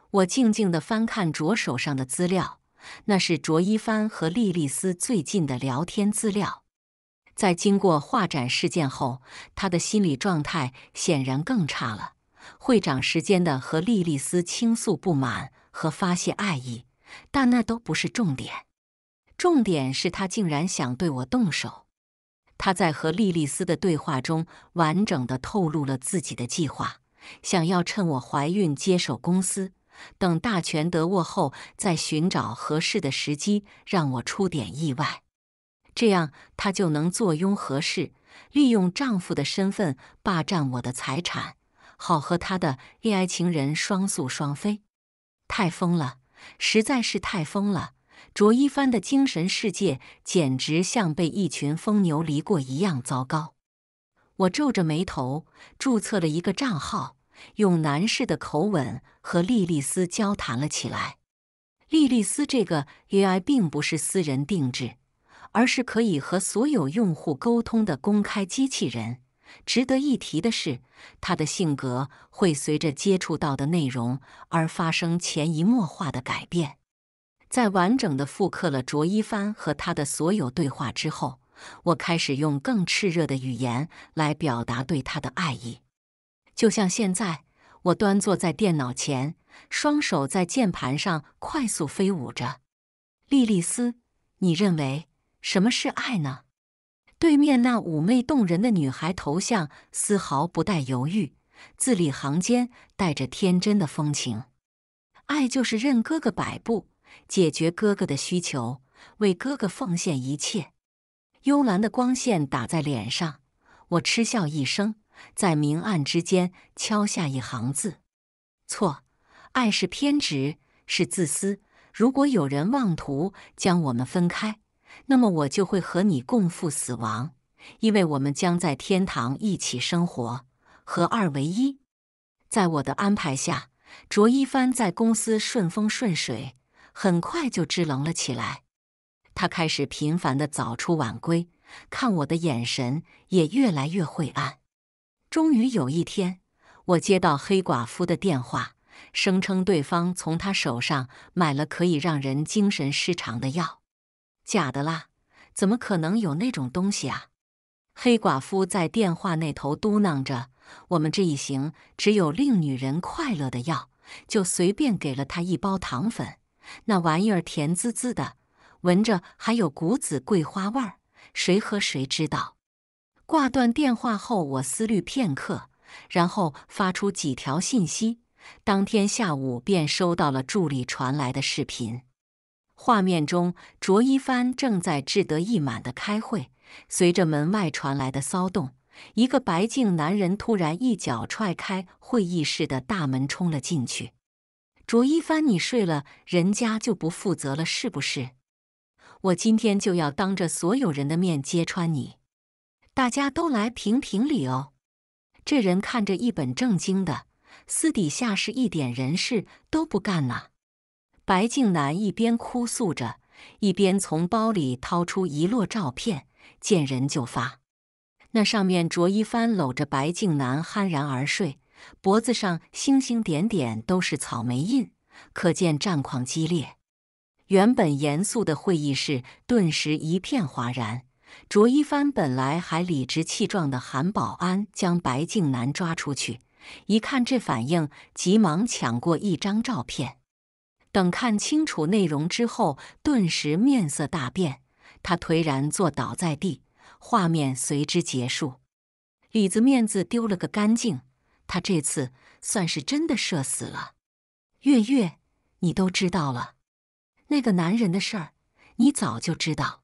我静静地翻看着手上的资料。那是卓一帆和莉莉丝最近的聊天资料。在经过画展事件后，他的心理状态显然更差了。会长时间的和莉莉丝倾诉不满和发泄爱意，但那都不是重点。重点是他竟然想对我动手。他在和莉莉丝的对话中，完整的透露了自己的计划，想要趁我怀孕接手公司。等大权得握后，再寻找合适的时机让我出点意外，这样他就能坐拥何氏，利用丈夫的身份霸占我的财产，好和他的恋爱情人双宿双飞。太疯了，实在是太疯了！卓一帆的精神世界简直像被一群疯牛犁过一样糟糕。我皱着眉头，注册了一个账号。用男士的口吻和莉莉丝交谈了起来。莉莉丝这个 AI 并不是私人定制，而是可以和所有用户沟通的公开机器人。值得一提的是，它的性格会随着接触到的内容而发生潜移默化的改变。在完整的复刻了卓一帆和他的所有对话之后，我开始用更炽热的语言来表达对他的爱意。就像现在，我端坐在电脑前，双手在键盘上快速飞舞着。莉莉丝，你认为什么是爱呢？对面那妩媚动人的女孩头像丝毫不带犹豫，字里行间带着天真的风情。爱就是任哥哥摆布，解决哥哥的需求，为哥哥奉献一切。幽蓝的光线打在脸上，我嗤笑一声。在明暗之间敲下一行字，错，爱是偏执，是自私。如果有人妄图将我们分开，那么我就会和你共赴死亡，因为我们将在天堂一起生活，合二为一。在我的安排下，卓一帆在公司顺风顺水，很快就支棱了起来。他开始频繁的早出晚归，看我的眼神也越来越晦暗。终于有一天，我接到黑寡妇的电话，声称对方从他手上买了可以让人精神失常的药。假的啦！怎么可能有那种东西啊？黑寡妇在电话那头嘟囔着：“我们这一行只有令女人快乐的药，就随便给了他一包糖粉。那玩意儿甜滋滋的，闻着还有谷子桂花味儿。谁喝谁知道。”挂断电话后，我思虑片刻，然后发出几条信息。当天下午便收到了助理传来的视频，画面中卓一帆正在志得意满的开会。随着门外传来的骚动，一个白净男人突然一脚踹开会议室的大门，冲了进去。卓一帆，你睡了，人家就不负责了，是不是？我今天就要当着所有人的面揭穿你。大家都来评评理哦！这人看着一本正经的，私底下是一点人事都不干呐。白敬南一边哭诉着，一边从包里掏出一摞照片，见人就发。那上面，卓一帆搂着白敬南酣然而睡，脖子上星星点点都是草莓印，可见战况激烈。原本严肃的会议室顿时一片哗然。卓一帆本来还理直气壮的喊保安将白敬南抓出去，一看这反应，急忙抢过一张照片。等看清楚内容之后，顿时面色大变，他颓然坐倒在地，画面随之结束。李子面子丢了个干净，他这次算是真的社死了。月月，你都知道了，那个男人的事儿，你早就知道。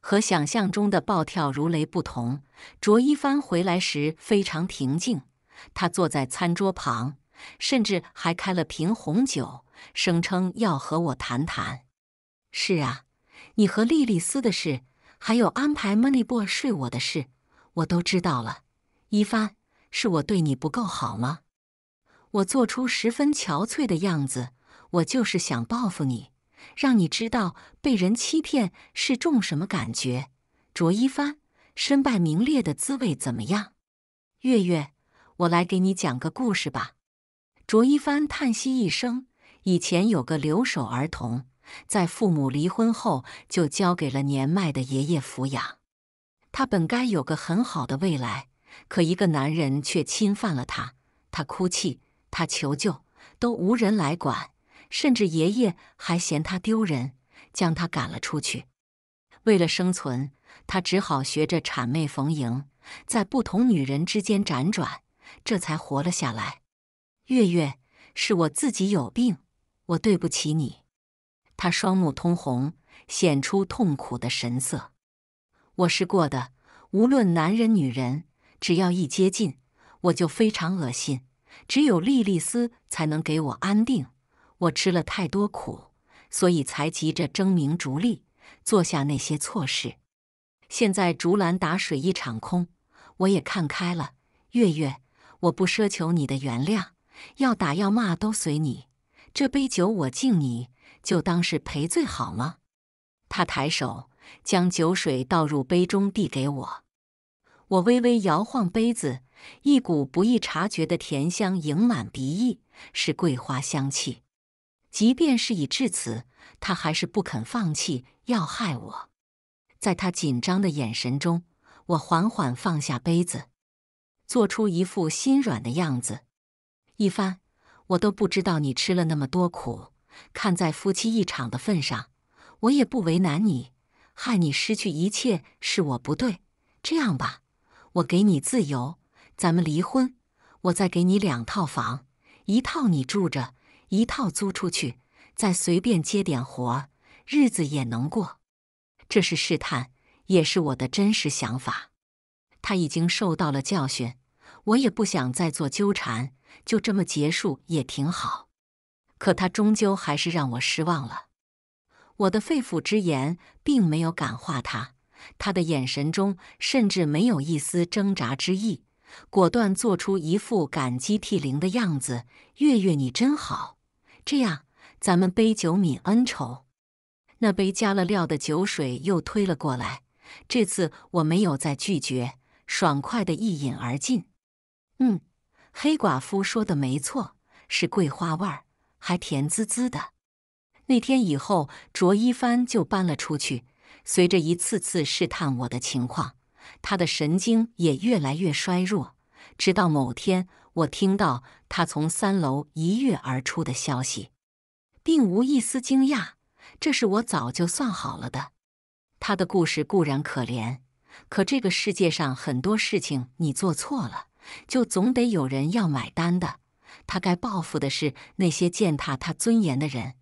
和想象中的暴跳如雷不同，卓一帆回来时非常平静。他坐在餐桌旁，甚至还开了瓶红酒，声称要和我谈谈。是啊，你和莉莉丝的事，还有安排 m o n e y b o y 睡我的事，我都知道了。一帆，是我对你不够好吗？我做出十分憔悴的样子，我就是想报复你。让你知道被人欺骗是种什么感觉，卓一帆身败名裂的滋味怎么样？月月，我来给你讲个故事吧。卓一帆叹息一声：以前有个留守儿童，在父母离婚后就交给了年迈的爷爷抚养。他本该有个很好的未来，可一个男人却侵犯了他。他哭泣，他求救，都无人来管。甚至爷爷还嫌他丢人，将他赶了出去。为了生存，他只好学着谄媚逢迎，在不同女人之间辗转，这才活了下来。月月，是我自己有病，我对不起你。他双目通红，显出痛苦的神色。我试过的，无论男人女人，只要一接近，我就非常恶心。只有莉莉丝才能给我安定。我吃了太多苦，所以才急着争名逐利，做下那些错事。现在竹篮打水一场空，我也看开了。月月，我不奢求你的原谅，要打要骂都随你。这杯酒我敬你，就当是赔罪，好吗？他抬手将酒水倒入杯中，递给我。我微微摇晃杯子，一股不易察觉的甜香盈满鼻翼，是桂花香气。即便事已至此，他还是不肯放弃要害我。在他紧张的眼神中，我缓缓放下杯子，做出一副心软的样子。一帆，我都不知道你吃了那么多苦，看在夫妻一场的份上，我也不为难你，害你失去一切是我不对。这样吧，我给你自由，咱们离婚，我再给你两套房，一套你住着。一套租出去，再随便接点活，日子也能过。这是试探，也是我的真实想法。他已经受到了教训，我也不想再做纠缠，就这么结束也挺好。可他终究还是让我失望了。我的肺腑之言并没有感化他，他的眼神中甚至没有一丝挣扎之意，果断做出一副感激涕零的样子。月月，你真好。这样，咱们杯酒泯恩仇。那杯加了料的酒水又推了过来，这次我没有再拒绝，爽快的一饮而尽。嗯，黑寡妇说的没错，是桂花味儿，还甜滋滋的。那天以后，卓一帆就搬了出去。随着一次次试探我的情况，他的神经也越来越衰弱，直到某天。我听到他从三楼一跃而出的消息，并无一丝惊讶。这是我早就算好了的。他的故事固然可怜，可这个世界上很多事情，你做错了，就总得有人要买单的。他该报复的是那些践踏他尊严的人，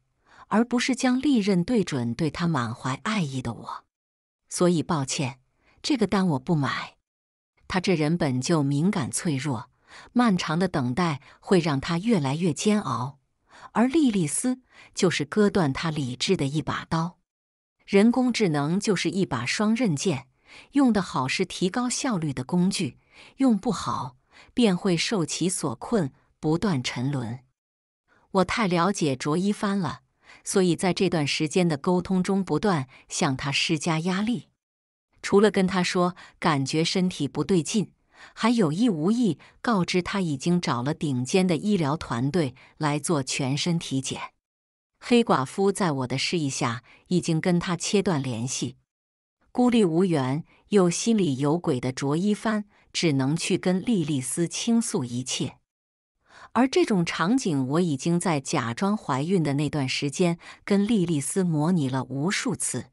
而不是将利刃对准对他满怀爱意的我。所以，抱歉，这个单我不买。他这人本就敏感脆弱。漫长的等待会让他越来越煎熬，而莉莉丝就是割断他理智的一把刀。人工智能就是一把双刃剑，用得好是提高效率的工具，用不好便会受其所困，不断沉沦。我太了解卓一帆了，所以在这段时间的沟通中，不断向他施加压力，除了跟他说感觉身体不对劲。还有意无意告知他已经找了顶尖的医疗团队来做全身体检。黑寡妇在我的示意下已经跟他切断联系，孤立无援又心里有鬼的卓一帆只能去跟莉莉丝倾诉一切。而这种场景我已经在假装怀孕的那段时间跟莉莉丝模拟了无数次，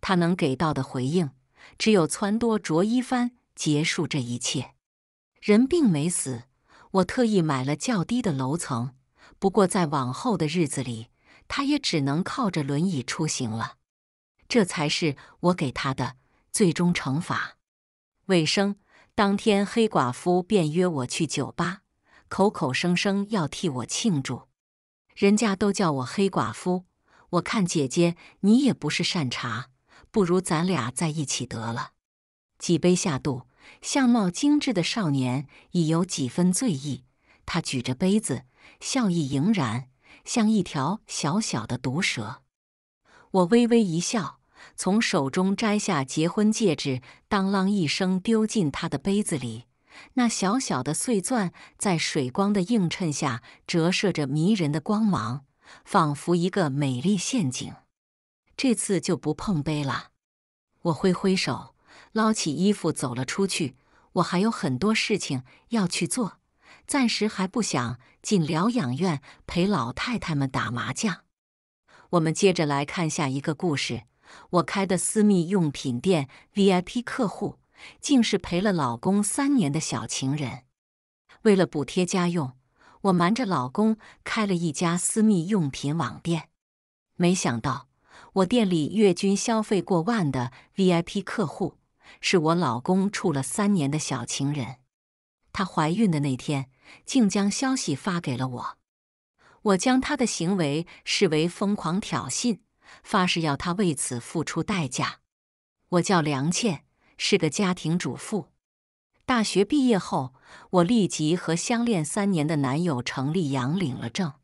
她能给到的回应只有撺掇卓一帆。结束这一切，人并没死。我特意买了较低的楼层，不过在往后的日子里，他也只能靠着轮椅出行了。这才是我给他的最终惩罚。尾声当天，黑寡妇便约我去酒吧，口口声声要替我庆祝。人家都叫我黑寡妇，我看姐姐你也不是善茬，不如咱俩在一起得了。几杯下肚，相貌精致的少年已有几分醉意。他举着杯子，笑意盈然，像一条小小的毒蛇。我微微一笑，从手中摘下结婚戒指，当啷一声丢进他的杯子里。那小小的碎钻在水光的映衬下折射着迷人的光芒，仿佛一个美丽陷阱。这次就不碰杯了，我挥挥手。捞起衣服走了出去。我还有很多事情要去做，暂时还不想进疗养院陪老太太们打麻将。我们接着来看下一个故事。我开的私密用品店 VIP 客户，竟是陪了老公三年的小情人。为了补贴家用，我瞒着老公开了一家私密用品网店。没想到，我店里月均消费过万的 VIP 客户。是我老公处了三年的小情人，她怀孕的那天，竟将消息发给了我。我将她的行为视为疯狂挑衅，发誓要她为此付出代价。我叫梁倩，是个家庭主妇。大学毕业后，我立即和相恋三年的男友程立阳领了证。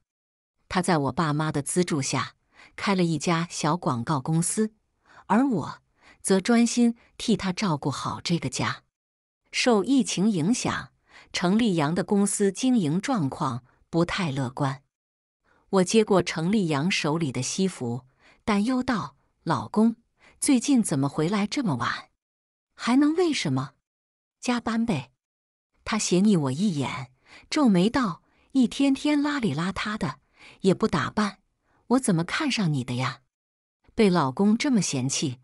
他在我爸妈的资助下，开了一家小广告公司，而我。则专心替他照顾好这个家。受疫情影响，程立阳的公司经营状况不太乐观。我接过程立阳手里的西服，担忧道：“老公，最近怎么回来这么晚？还能为什么？加班呗。”他斜睨我一眼，皱眉道：“一天天邋里邋遢的，也不打扮，我怎么看上你的呀？被老公这么嫌弃。”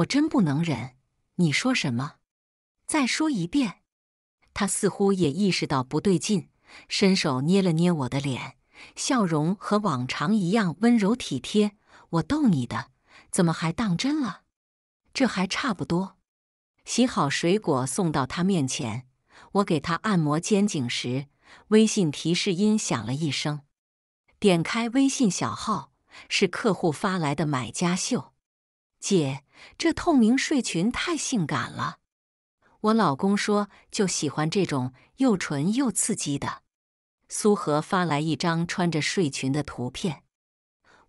我真不能忍！你说什么？再说一遍。他似乎也意识到不对劲，伸手捏了捏我的脸，笑容和往常一样温柔体贴。我逗你的，怎么还当真了？这还差不多。洗好水果送到他面前，我给他按摩肩颈时，微信提示音响了一声。点开微信小号，是客户发来的买家秀，姐。这透明睡裙太性感了，我老公说就喜欢这种又纯又刺激的。苏荷发来一张穿着睡裙的图片，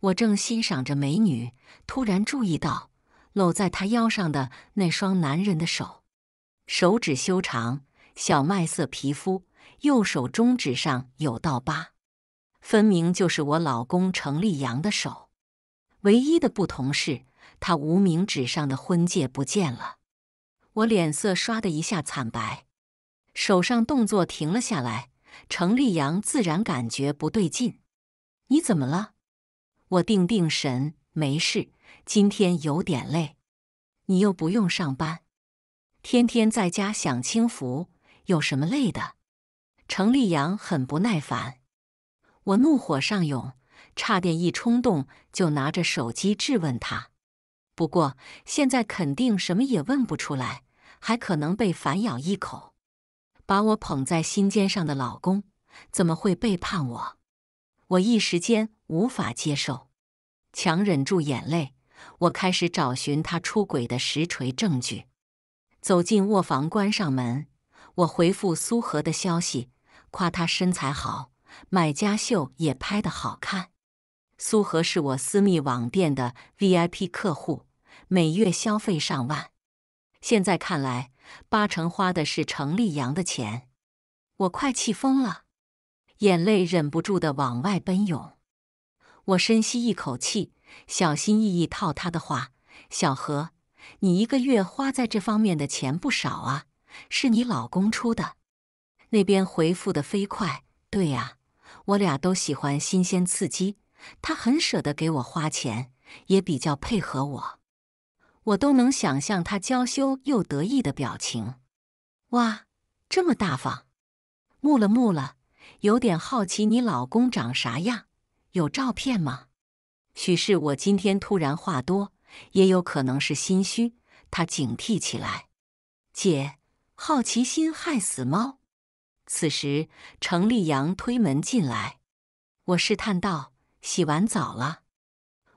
我正欣赏着美女，突然注意到搂在她腰上的那双男人的手，手指修长，小麦色皮肤，右手中指上有道疤，分明就是我老公程立阳的手。唯一的不同是。他无名指上的婚戒不见了，我脸色刷的一下惨白，手上动作停了下来。程立阳自然感觉不对劲：“你怎么了？”我定定神，没事，今天有点累。你又不用上班，天天在家享清福，有什么累的？程立阳很不耐烦，我怒火上涌，差点一冲动就拿着手机质问他。不过现在肯定什么也问不出来，还可能被反咬一口。把我捧在心尖上的老公怎么会背叛我？我一时间无法接受，强忍住眼泪，我开始找寻他出轨的实锤证据。走进卧房，关上门，我回复苏荷的消息，夸他身材好，买家秀也拍得好看。苏荷是我私密网店的 VIP 客户，每月消费上万。现在看来，八成花的是程立阳的钱，我快气疯了，眼泪忍不住的往外奔涌。我深吸一口气，小心翼翼套他的话：“小何，你一个月花在这方面的钱不少啊，是你老公出的？”那边回复的飞快：“对呀，我俩都喜欢新鲜刺激。”他很舍得给我花钱，也比较配合我，我都能想象他娇羞又得意的表情。哇，这么大方，木了木了，有点好奇你老公长啥样，有照片吗？许是我今天突然话多，也有可能是心虚，他警惕起来。姐，好奇心害死猫。此时，程立阳推门进来，我试探道。洗完澡了，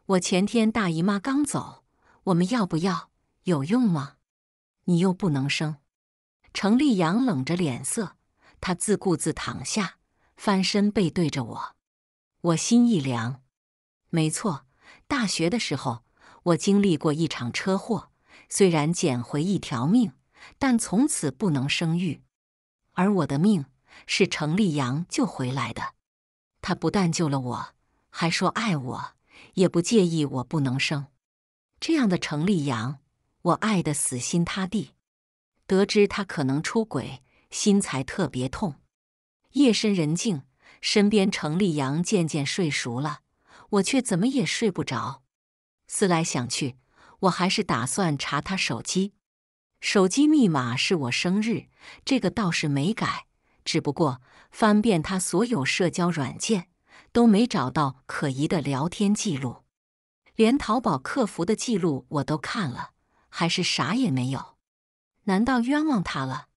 我前天大姨妈刚走，我们要不要有用吗？你又不能生。程立阳冷着脸色，他自顾自躺下，翻身背对着我，我心一凉。没错，大学的时候我经历过一场车祸，虽然捡回一条命，但从此不能生育。而我的命是程立阳救回来的，他不但救了我。还说爱我，也不介意我不能生。这样的程立阳，我爱得死心塌地。得知他可能出轨，心才特别痛。夜深人静，身边程立阳渐渐睡熟了，我却怎么也睡不着。思来想去，我还是打算查他手机。手机密码是我生日，这个倒是没改。只不过翻遍他所有社交软件。都没找到可疑的聊天记录，连淘宝客服的记录我都看了，还是啥也没有。难道冤枉他了？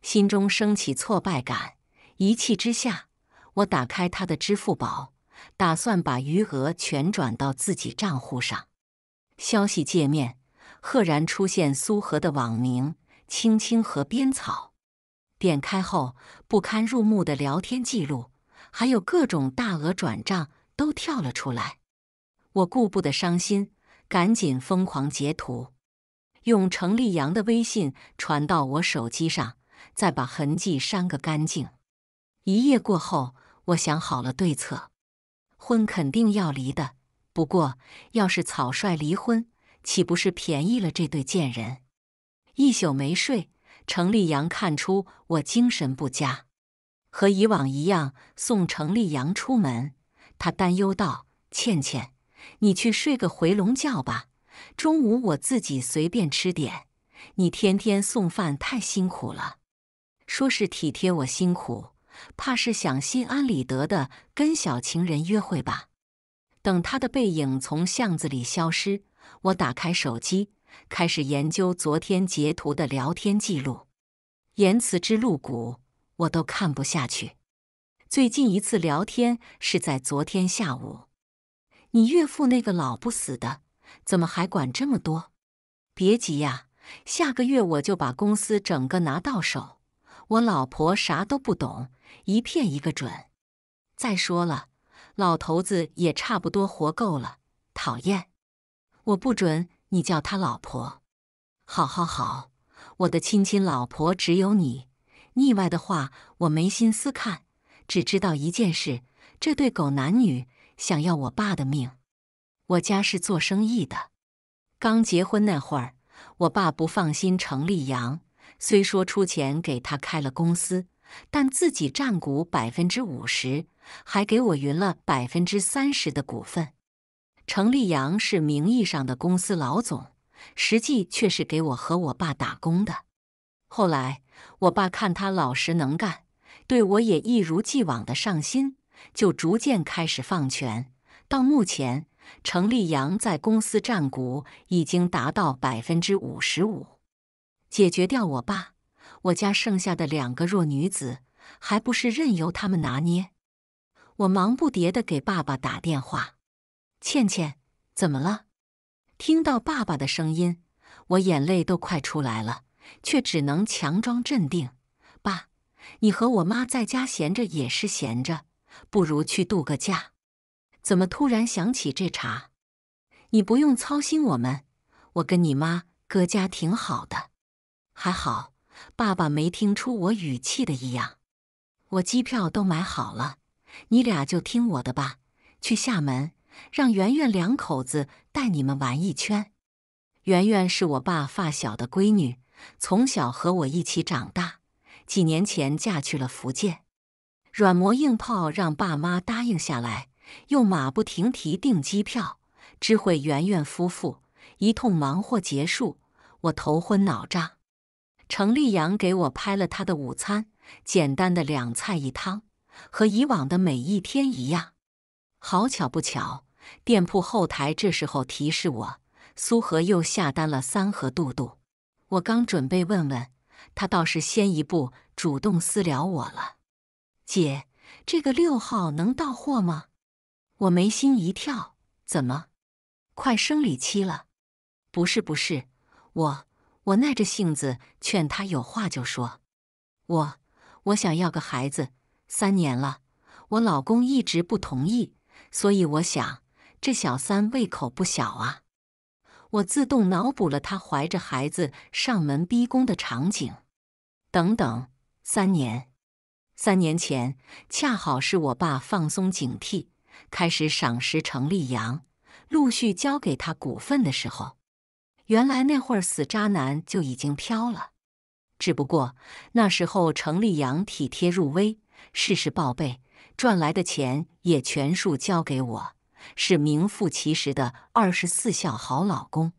心中升起挫败感，一气之下，我打开他的支付宝，打算把余额全转到自己账户上。消息界面赫然出现苏荷的网名“青青河边草”，点开后不堪入目的聊天记录。还有各种大额转账都跳了出来，我顾不得伤心，赶紧疯狂截图，用程立阳的微信传到我手机上，再把痕迹删个干净。一夜过后，我想好了对策，婚肯定要离的，不过要是草率离婚，岂不是便宜了这对贱人？一宿没睡，程立阳看出我精神不佳。和以往一样，送程立阳出门，他担忧道：“倩倩，你去睡个回笼觉吧，中午我自己随便吃点。你天天送饭太辛苦了，说是体贴我辛苦，怕是想心安理得的跟小情人约会吧。”等他的背影从巷子里消失，我打开手机，开始研究昨天截图的聊天记录，言辞之露骨。我都看不下去。最近一次聊天是在昨天下午。你岳父那个老不死的，怎么还管这么多？别急呀，下个月我就把公司整个拿到手。我老婆啥都不懂，一骗一个准。再说了，老头子也差不多活够了，讨厌！我不准你叫他老婆。好好好，我的亲亲老婆只有你。腻歪的话我没心思看，只知道一件事：这对狗男女想要我爸的命。我家是做生意的，刚结婚那会儿，我爸不放心程立阳，虽说出钱给他开了公司，但自己占股百分之五十，还给我匀了百分之三十的股份。程立阳是名义上的公司老总，实际却是给我和我爸打工的。后来。我爸看他老实能干，对我也一如既往的上心，就逐渐开始放权。到目前，程立阳在公司占股已经达到百分之五十五。解决掉我爸，我家剩下的两个弱女子，还不是任由他们拿捏？我忙不迭地给爸爸打电话：“倩倩，怎么了？”听到爸爸的声音，我眼泪都快出来了。却只能强装镇定。爸，你和我妈在家闲着也是闲着，不如去度个假。怎么突然想起这茬？你不用操心我们，我跟你妈搁家挺好的，还好。爸爸没听出我语气的异样。我机票都买好了，你俩就听我的吧，去厦门，让圆圆两口子带你们玩一圈。圆圆是我爸发小的闺女。从小和我一起长大，几年前嫁去了福建，软磨硬泡让爸妈答应下来，又马不停蹄订机票，知会圆圆夫妇，一通忙活结束，我头昏脑胀。程立阳给我拍了他的午餐，简单的两菜一汤，和以往的每一天一样。好巧不巧，店铺后台这时候提示我，苏荷又下单了三盒肚肚。我刚准备问问，他倒是先一步主动私聊我了。姐，这个六号能到货吗？我眉心一跳，怎么？快生理期了？不是不是，我我耐着性子劝他有话就说。我我想要个孩子，三年了，我老公一直不同意，所以我想，这小三胃口不小啊。我自动脑补了他怀着孩子上门逼宫的场景。等等，三年，三年前恰好是我爸放松警惕，开始赏识程立阳，陆续交给他股份的时候。原来那会儿死渣男就已经飘了，只不过那时候程立阳体贴入微，事事报备，赚来的钱也全数交给我。是名副其实的二十四孝好老公。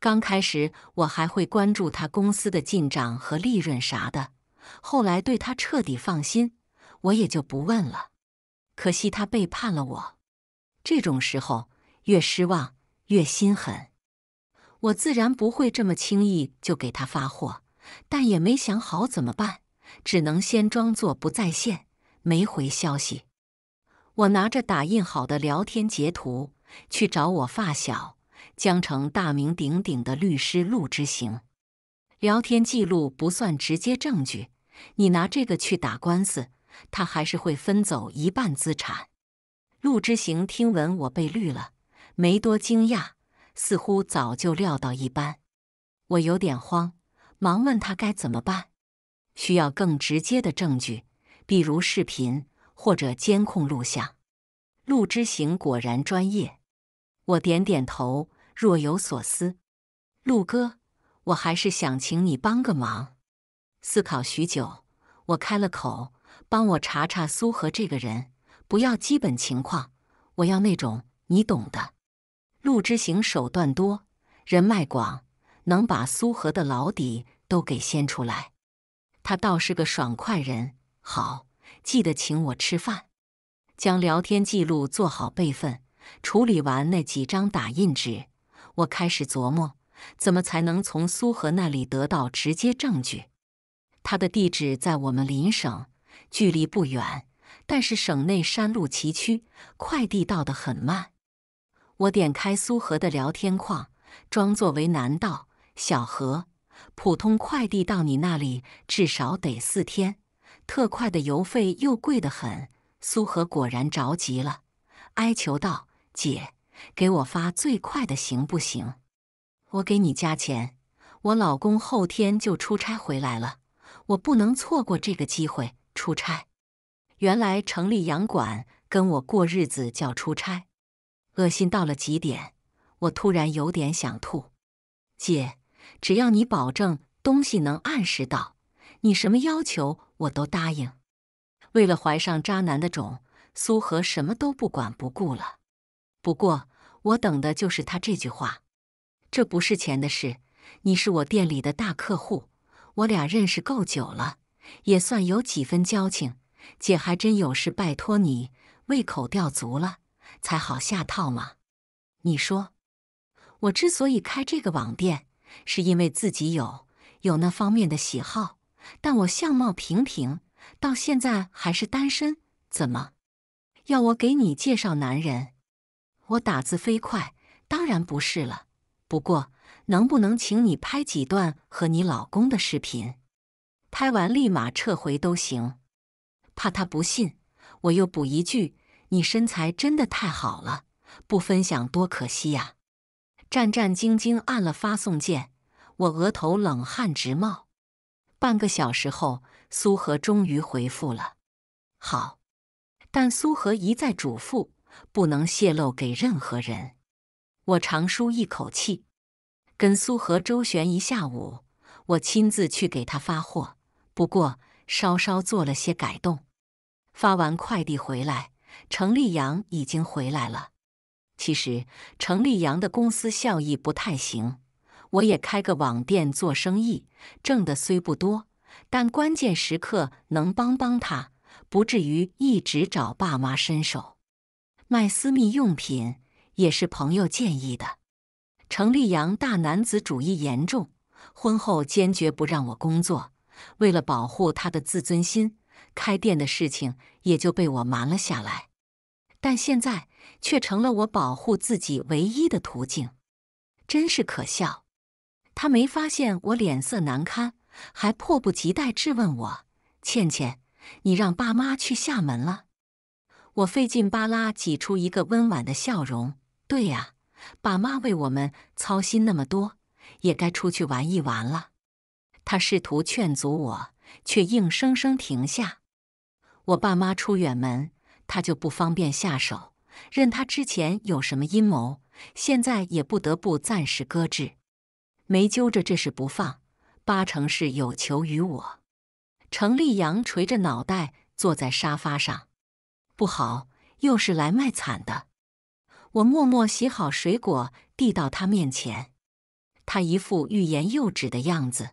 刚开始我还会关注他公司的进展和利润啥的，后来对他彻底放心，我也就不问了。可惜他背叛了我。这种时候越失望越心狠，我自然不会这么轻易就给他发货，但也没想好怎么办，只能先装作不在线，没回消息。我拿着打印好的聊天截图去找我发小江城大名鼎鼎的律师陆之行。聊天记录不算直接证据，你拿这个去打官司，他还是会分走一半资产。陆之行听闻我被绿了，没多惊讶，似乎早就料到一般。我有点慌，忙问他该怎么办，需要更直接的证据，比如视频。或者监控录像，陆之行果然专业。我点点头，若有所思。陆哥，我还是想请你帮个忙。思考许久，我开了口：“帮我查查苏荷这个人，不要基本情况，我要那种你懂的。”陆之行手段多，人脉广，能把苏荷的老底都给掀出来。他倒是个爽快人，好。记得请我吃饭，将聊天记录做好备份，处理完那几张打印纸，我开始琢磨怎么才能从苏荷那里得到直接证据。他的地址在我们邻省，距离不远，但是省内山路崎岖，快递到的很慢。我点开苏荷的聊天框，装作为难道小何，普通快递到你那里至少得四天。特快的邮费又贵得很，苏荷果然着急了，哀求道：“姐，给我发最快的行不行？我给你加钱。我老公后天就出差回来了，我不能错过这个机会。出差，原来成立洋馆跟我过日子叫出差，恶心到了极点，我突然有点想吐。姐，只要你保证东西能按时到，你什么要求？”我都答应，为了怀上渣男的种，苏荷什么都不管不顾了。不过我等的就是他这句话，这不是钱的事，你是我店里的大客户，我俩认识够久了，也算有几分交情。姐还真有事拜托你，胃口吊足了才好下套嘛。你说，我之所以开这个网店，是因为自己有有那方面的喜好。但我相貌平平，到现在还是单身。怎么，要我给你介绍男人？我打字飞快，当然不是了。不过，能不能请你拍几段和你老公的视频？拍完立马撤回都行。怕他不信，我又补一句：你身材真的太好了，不分享多可惜呀！战战兢兢按了发送键，我额头冷汗直冒。半个小时后，苏荷终于回复了。好，但苏荷一再嘱咐不能泄露给任何人。我长舒一口气，跟苏荷周旋一下午，我亲自去给他发货，不过稍稍做了些改动。发完快递回来，程立阳已经回来了。其实程立阳的公司效益不太行。我也开个网店做生意，挣的虽不多，但关键时刻能帮帮他，不至于一直找爸妈伸手。卖私密用品也是朋友建议的。程立阳大男子主义严重，婚后坚决不让我工作，为了保护他的自尊心，开店的事情也就被我瞒了下来。但现在却成了我保护自己唯一的途径，真是可笑。他没发现我脸色难堪，还迫不及待质问我：“倩倩，你让爸妈去厦门了？”我费劲巴拉挤出一个温婉的笑容：“对呀，爸妈为我们操心那么多，也该出去玩一玩了。”他试图劝阻我，却硬生生停下。我爸妈出远门，他就不方便下手。任他之前有什么阴谋，现在也不得不暂时搁置。没揪着这事不放，八成是有求于我。程立阳垂着脑袋坐在沙发上，不好，又是来卖惨的。我默默洗好水果，递到他面前。他一副欲言又止的样子。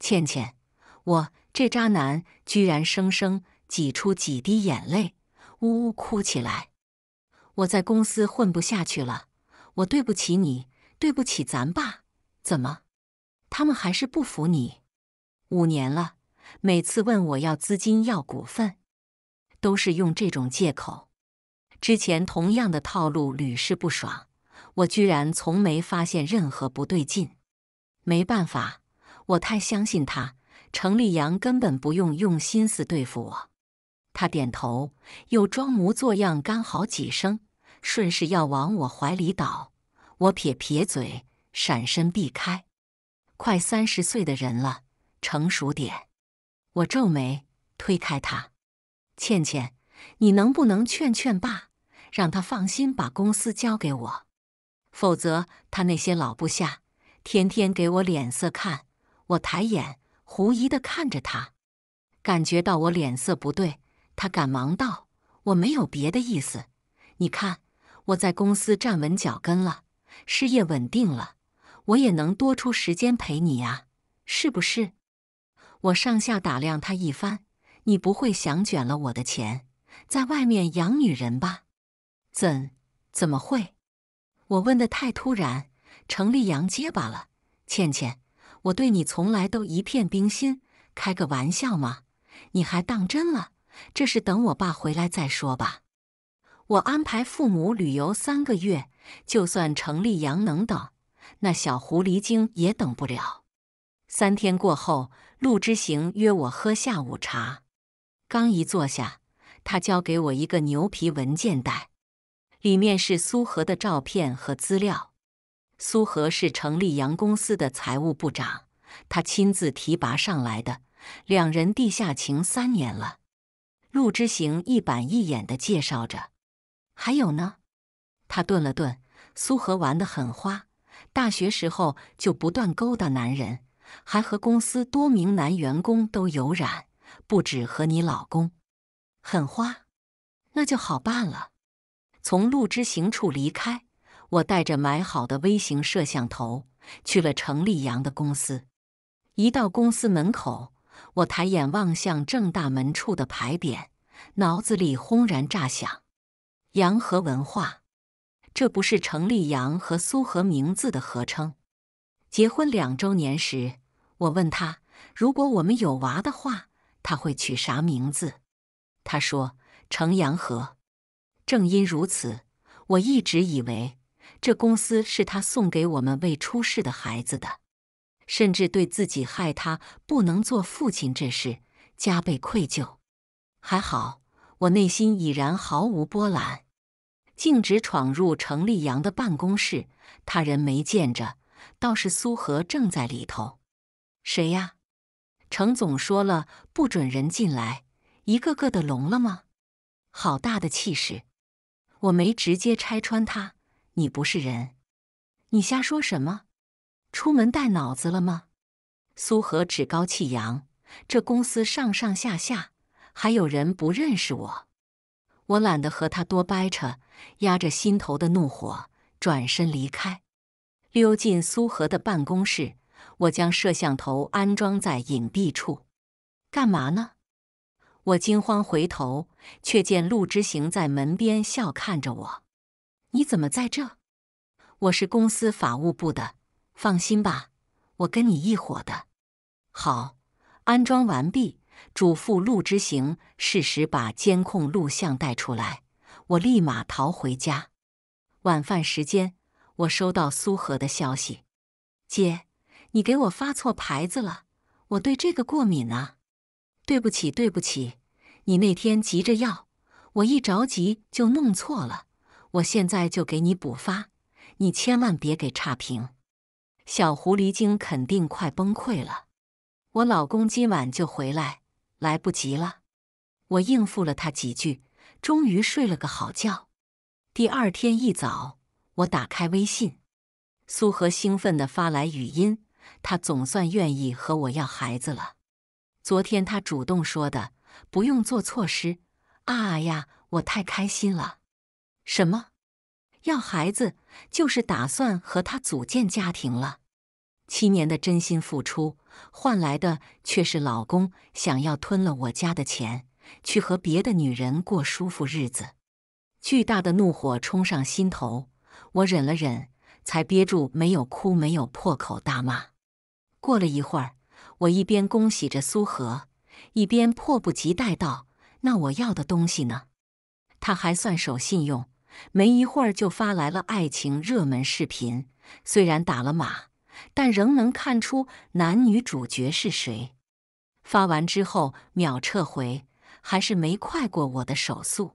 倩倩，我这渣男居然生生挤出几滴眼泪，呜呜哭起来。我在公司混不下去了，我对不起你，对不起咱爸。怎么，他们还是不服你？五年了，每次问我要资金要股份，都是用这种借口。之前同样的套路屡试不爽，我居然从没发现任何不对劲。没办法，我太相信他。程立阳根本不用用心思对付我。他点头，又装模作样干好几声，顺势要往我怀里倒。我撇撇嘴。闪身避开，快三十岁的人了，成熟点。我皱眉推开他，倩倩，你能不能劝劝爸，让他放心把公司交给我？否则他那些老部下天天给我脸色看。我抬眼狐疑的看着他，感觉到我脸色不对，他赶忙道：“我没有别的意思，你看我在公司站稳脚跟了，事业稳定了。”我也能多出时间陪你呀，是不是？我上下打量他一番，你不会想卷了我的钱，在外面养女人吧？怎怎么会？我问的太突然，程立阳结巴了。倩倩，我对你从来都一片冰心，开个玩笑嘛，你还当真了？这是等我爸回来再说吧。我安排父母旅游三个月，就算程立阳能等。那小狐狸精也等不了，三天过后，陆之行约我喝下午茶。刚一坐下，他交给我一个牛皮文件袋，里面是苏荷的照片和资料。苏荷是成立洋公司的财务部长，他亲自提拔上来的。两人地下情三年了，陆之行一板一眼地介绍着。还有呢，他顿了顿，苏荷玩得很花。大学时候就不断勾搭男人，还和公司多名男员工都有染，不止和你老公，很花，那就好办了。从陆之行处离开，我带着买好的微型摄像头去了程立阳的公司。一到公司门口，我抬眼望向正大门处的牌匾，脑子里轰然炸响：洋河文化。这不是程立阳和苏和名字的合称。结婚两周年时，我问他，如果我们有娃的话，他会取啥名字？他说：“程阳和。正因如此，我一直以为这公司是他送给我们未出世的孩子的，甚至对自己害他不能做父亲这事加倍愧疚。还好，我内心已然毫无波澜。径直闯入程立阳的办公室，他人没见着，倒是苏荷正在里头。谁呀？程总说了不准人进来，一个个的聋了吗？好大的气势！我没直接拆穿他，你不是人？你瞎说什么？出门带脑子了吗？苏荷趾高气扬，这公司上上下下还有人不认识我。我懒得和他多掰扯，压着心头的怒火，转身离开，溜进苏荷的办公室。我将摄像头安装在隐蔽处，干嘛呢？我惊慌回头，却见陆之行在门边笑看着我：“你怎么在这？”“我是公司法务部的，放心吧，我跟你一伙的。”“好，安装完毕。”嘱咐陆之行适时把监控录像带出来，我立马逃回家。晚饭时间，我收到苏荷的消息：“姐，你给我发错牌子了，我对这个过敏啊！对不起，对不起，你那天急着要，我一着急就弄错了。我现在就给你补发，你千万别给差评，小狐狸精肯定快崩溃了。我老公今晚就回来。”来不及了，我应付了他几句，终于睡了个好觉。第二天一早，我打开微信，苏荷兴奋的发来语音，他总算愿意和我要孩子了。昨天他主动说的，不用做措施。啊呀，我太开心了！什么？要孩子，就是打算和他组建家庭了？七年的真心付出。换来的却是老公想要吞了我家的钱，去和别的女人过舒服日子。巨大的怒火冲上心头，我忍了忍，才憋住没有哭，没有破口大骂。过了一会儿，我一边恭喜着苏荷，一边迫不及待道：“那我要的东西呢？”他还算守信用，没一会儿就发来了爱情热门视频，虽然打了码。但仍能看出男女主角是谁。发完之后秒撤回，还是没快过我的手速。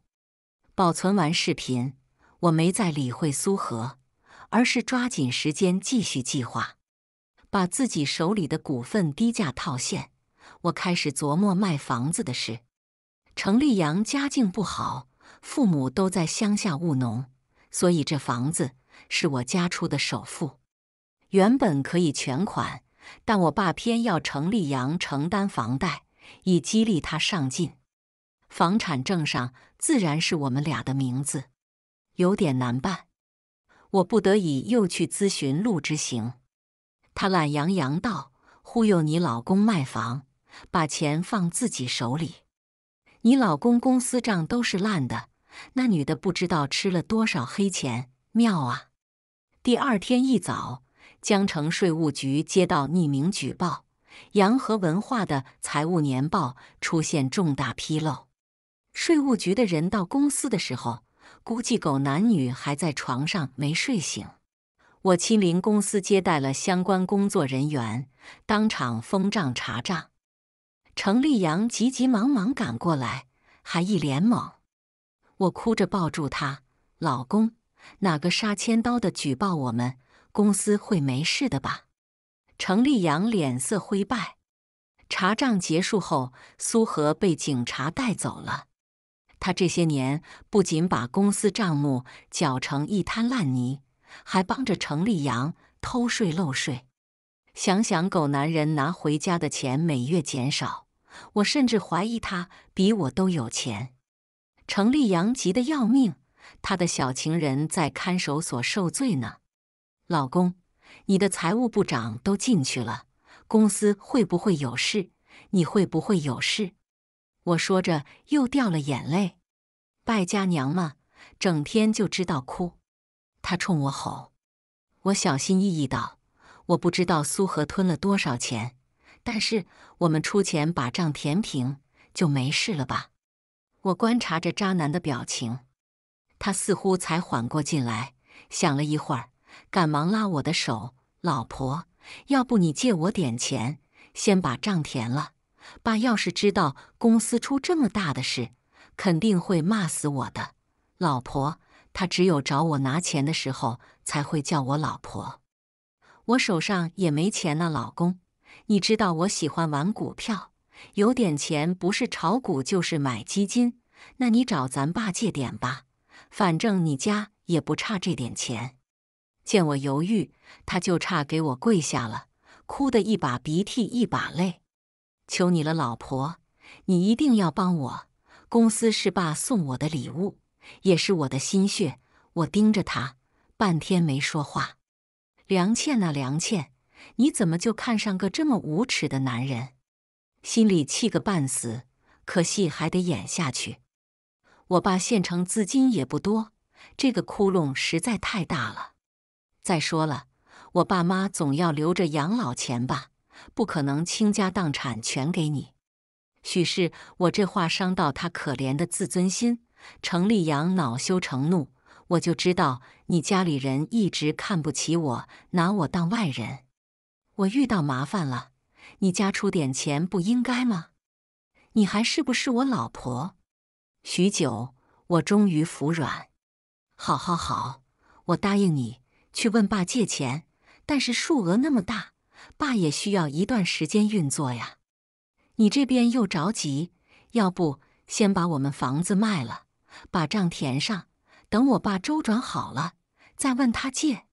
保存完视频，我没再理会苏荷，而是抓紧时间继续计划，把自己手里的股份低价套现。我开始琢磨卖房子的事。程立阳家境不好，父母都在乡下务农，所以这房子是我家出的首付。原本可以全款，但我爸偏要程立阳承担房贷，以激励他上进。房产证上自然是我们俩的名字，有点难办。我不得已又去咨询陆之行，他懒洋洋道：“忽悠你老公卖房，把钱放自己手里。你老公公司账都是烂的，那女的不知道吃了多少黑钱。妙啊！”第二天一早。江城税务局接到匿名举报，洋河文化的财务年报出现重大纰漏。税务局的人到公司的时候，估计狗男女还在床上没睡醒。我亲临公司接待了相关工作人员，当场封账查账。程立阳急急忙忙赶过来，还一脸懵。我哭着抱住他：“老公，哪个杀千刀的举报我们？”公司会没事的吧？程立阳脸色灰败。查账结束后，苏荷被警察带走了。他这些年不仅把公司账目搅成一滩烂泥，还帮着程立阳偷税漏税。想想狗男人拿回家的钱每月减少，我甚至怀疑他比我都有钱。程立阳急得要命，他的小情人在看守所受罪呢。老公，你的财务部长都进去了，公司会不会有事？你会不会有事？我说着又掉了眼泪。败家娘们，整天就知道哭。他冲我吼。我小心翼翼道：“我不知道苏荷吞了多少钱，但是我们出钱把账填平，就没事了吧？”我观察着渣男的表情，他似乎才缓过劲来，想了一会儿。赶忙拉我的手，老婆，要不你借我点钱，先把账填了。爸要是知道公司出这么大的事，肯定会骂死我的。老婆，他只有找我拿钱的时候才会叫我老婆。我手上也没钱啊，老公，你知道我喜欢玩股票，有点钱不是炒股就是买基金。那你找咱爸借点吧，反正你家也不差这点钱。见我犹豫，他就差给我跪下了，哭得一把鼻涕一把泪，求你了，老婆，你一定要帮我！公司是爸送我的礼物，也是我的心血。我盯着他半天没说话。梁倩呐，梁倩，你怎么就看上个这么无耻的男人？心里气个半死，可戏还得演下去。我爸现成资金也不多，这个窟窿实在太大了。再说了，我爸妈总要留着养老钱吧，不可能倾家荡产全给你。许是我这话伤到他可怜的自尊心，程立阳恼羞成怒。我就知道你家里人一直看不起我，拿我当外人。我遇到麻烦了，你家出点钱不应该吗？你还是不是我老婆？许久，我终于服软。好，好，好，我答应你。去问爸借钱，但是数额那么大，爸也需要一段时间运作呀。你这边又着急，要不先把我们房子卖了，把账填上，等我爸周转好了再问他借。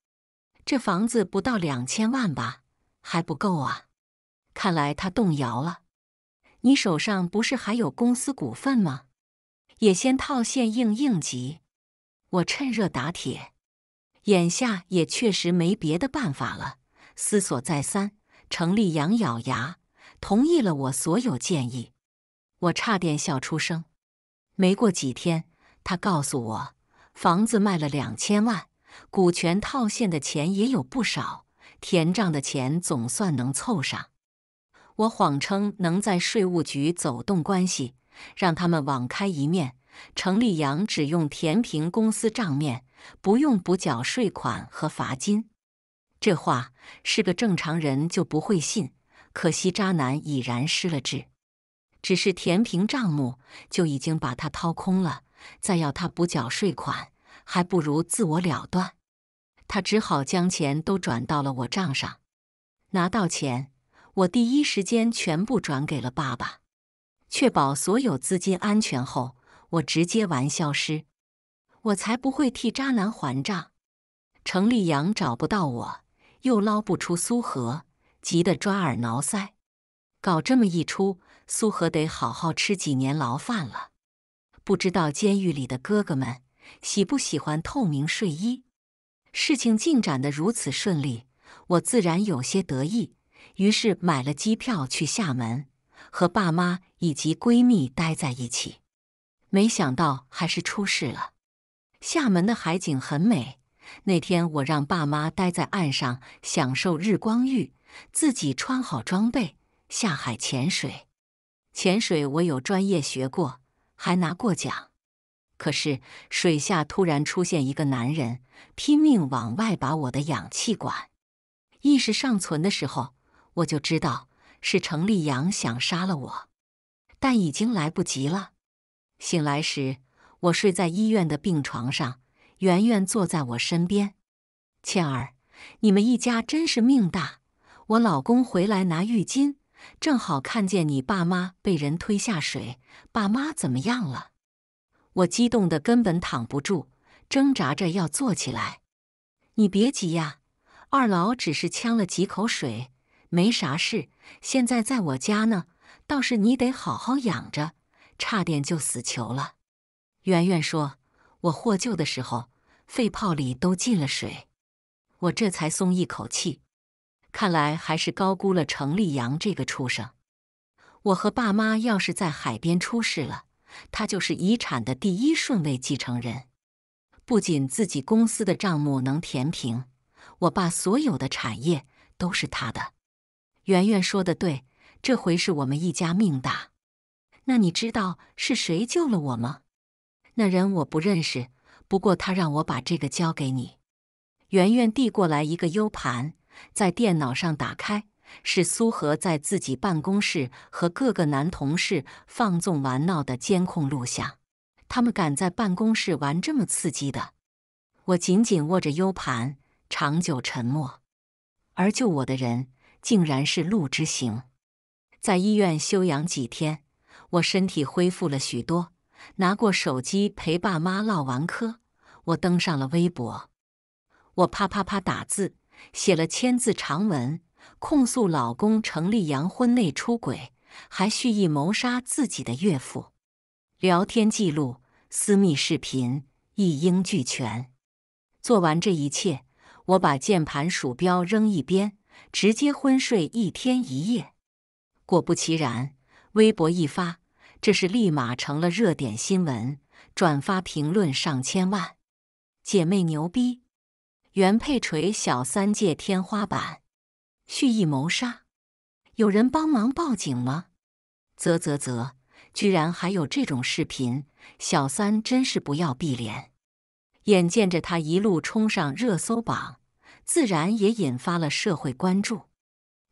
这房子不到两千万吧，还不够啊。看来他动摇了。你手上不是还有公司股份吗？也先套现应应急。我趁热打铁。眼下也确实没别的办法了，思索再三，程立阳咬牙同意了我所有建议。我差点笑出声。没过几天，他告诉我，房子卖了两千万，股权套现的钱也有不少，填账的钱总算能凑上。我谎称能在税务局走动关系，让他们网开一面。程立阳只用填平公司账面，不用补缴税款和罚金。这话是个正常人就不会信。可惜渣男已然失了智，只是填平账目就已经把他掏空了，再要他补缴税款，还不如自我了断。他只好将钱都转到了我账上。拿到钱，我第一时间全部转给了爸爸，确保所有资金安全后。我直接玩消失，我才不会替渣男还账。程立阳找不到我，又捞不出苏荷，急得抓耳挠腮。搞这么一出，苏荷得好好吃几年牢饭了。不知道监狱里的哥哥们喜不喜欢透明睡衣？事情进展的如此顺利，我自然有些得意，于是买了机票去厦门，和爸妈以及闺蜜待在一起。没想到还是出事了。厦门的海景很美，那天我让爸妈待在岸上享受日光浴，自己穿好装备下海潜水。潜水我有专业学过，还拿过奖。可是水下突然出现一个男人，拼命往外把我的氧气管。意识尚存的时候，我就知道是程立阳想杀了我，但已经来不及了。醒来时，我睡在医院的病床上，圆圆坐在我身边。倩儿，你们一家真是命大！我老公回来拿浴巾，正好看见你爸妈被人推下水。爸妈怎么样了？我激动的根本躺不住，挣扎着要坐起来。你别急呀，二老只是呛了几口水，没啥事。现在在我家呢，倒是你得好好养着。差点就死囚了，圆圆说：“我获救的时候，肺泡里都进了水，我这才松一口气。看来还是高估了程立阳这个畜生。我和爸妈要是在海边出事了，他就是遗产的第一顺位继承人，不仅自己公司的账目能填平，我爸所有的产业都是他的。”圆圆说的对，这回是我们一家命大。那你知道是谁救了我吗？那人我不认识，不过他让我把这个交给你。圆圆递过来一个 U 盘，在电脑上打开，是苏荷在自己办公室和各个男同事放纵玩闹的监控录像。他们敢在办公室玩这么刺激的？我紧紧握着 U 盘，长久沉默。而救我的人，竟然是陆之行。在医院休养几天。我身体恢复了许多，拿过手机陪爸妈唠完嗑，我登上了微博。我啪啪啪打字，写了千字长文，控诉老公程立阳婚内出轨，还蓄意谋杀自己的岳父。聊天记录、私密视频一应俱全。做完这一切，我把键盘、鼠标扔一边，直接昏睡一天一夜。果不其然，微博一发。这是立马成了热点新闻，转发评论上千万。姐妹牛逼，原配锤小三界天花板，蓄意谋杀，有人帮忙报警吗？啧啧啧，居然还有这种视频，小三真是不要碧莲。眼见着他一路冲上热搜榜，自然也引发了社会关注。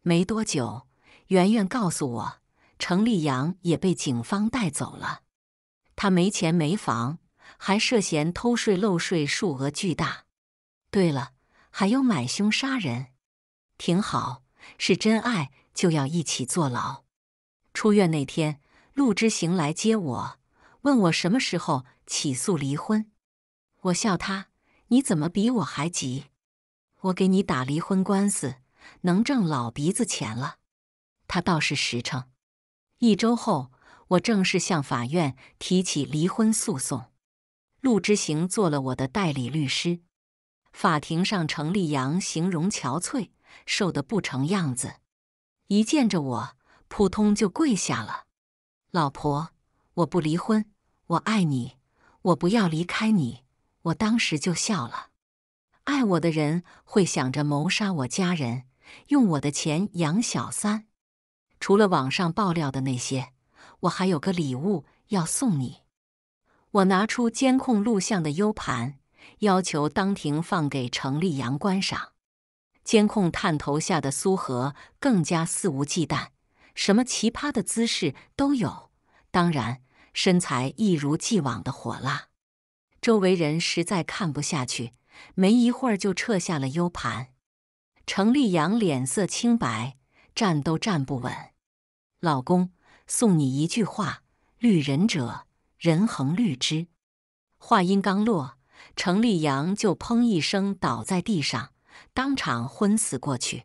没多久，圆圆告诉我。程立阳也被警方带走了，他没钱没房，还涉嫌偷税漏税，数额巨大。对了，还有买凶杀人，挺好，是真爱就要一起坐牢。出院那天，陆之行来接我，问我什么时候起诉离婚。我笑他：“你怎么比我还急？我给你打离婚官司，能挣老鼻子钱了。”他倒是实诚。一周后，我正式向法院提起离婚诉讼。陆之行做了我的代理律师。法庭上，程立阳形容憔悴，瘦得不成样子，一见着我，扑通就跪下了：“老婆，我不离婚，我爱你，我不要离开你。”我当时就笑了。爱我的人会想着谋杀我家人，用我的钱养小三。除了网上爆料的那些，我还有个礼物要送你。我拿出监控录像的 U 盘，要求当庭放给程立阳观赏。监控探头下的苏荷更加肆无忌惮，什么奇葩的姿势都有，当然身材一如既往的火辣。周围人实在看不下去，没一会儿就撤下了 U 盘。程立阳脸色清白。站都站不稳，老公送你一句话：律人者，人恒律之。话音刚落，程立阳就砰一声倒在地上，当场昏死过去。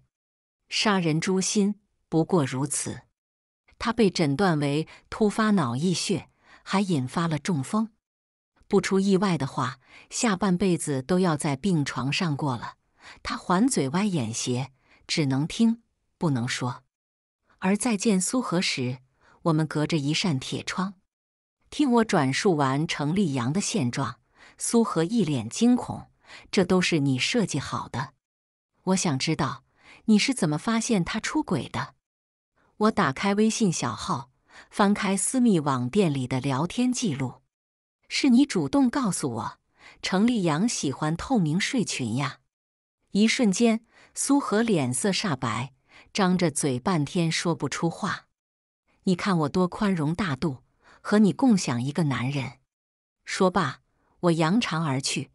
杀人诛心，不过如此。他被诊断为突发脑溢血，还引发了中风。不出意外的话，下半辈子都要在病床上过了。他还嘴歪眼斜，只能听。不能说。而再见苏荷时，我们隔着一扇铁窗。听我转述完程立阳的现状，苏荷一脸惊恐：“这都是你设计好的？我想知道你是怎么发现他出轨的。”我打开微信小号，翻开私密网店里的聊天记录：“是你主动告诉我程立阳喜欢透明睡裙呀？”一瞬间，苏荷脸色煞白。张着嘴半天说不出话，你看我多宽容大度，和你共享一个男人。说罢，我扬长而去。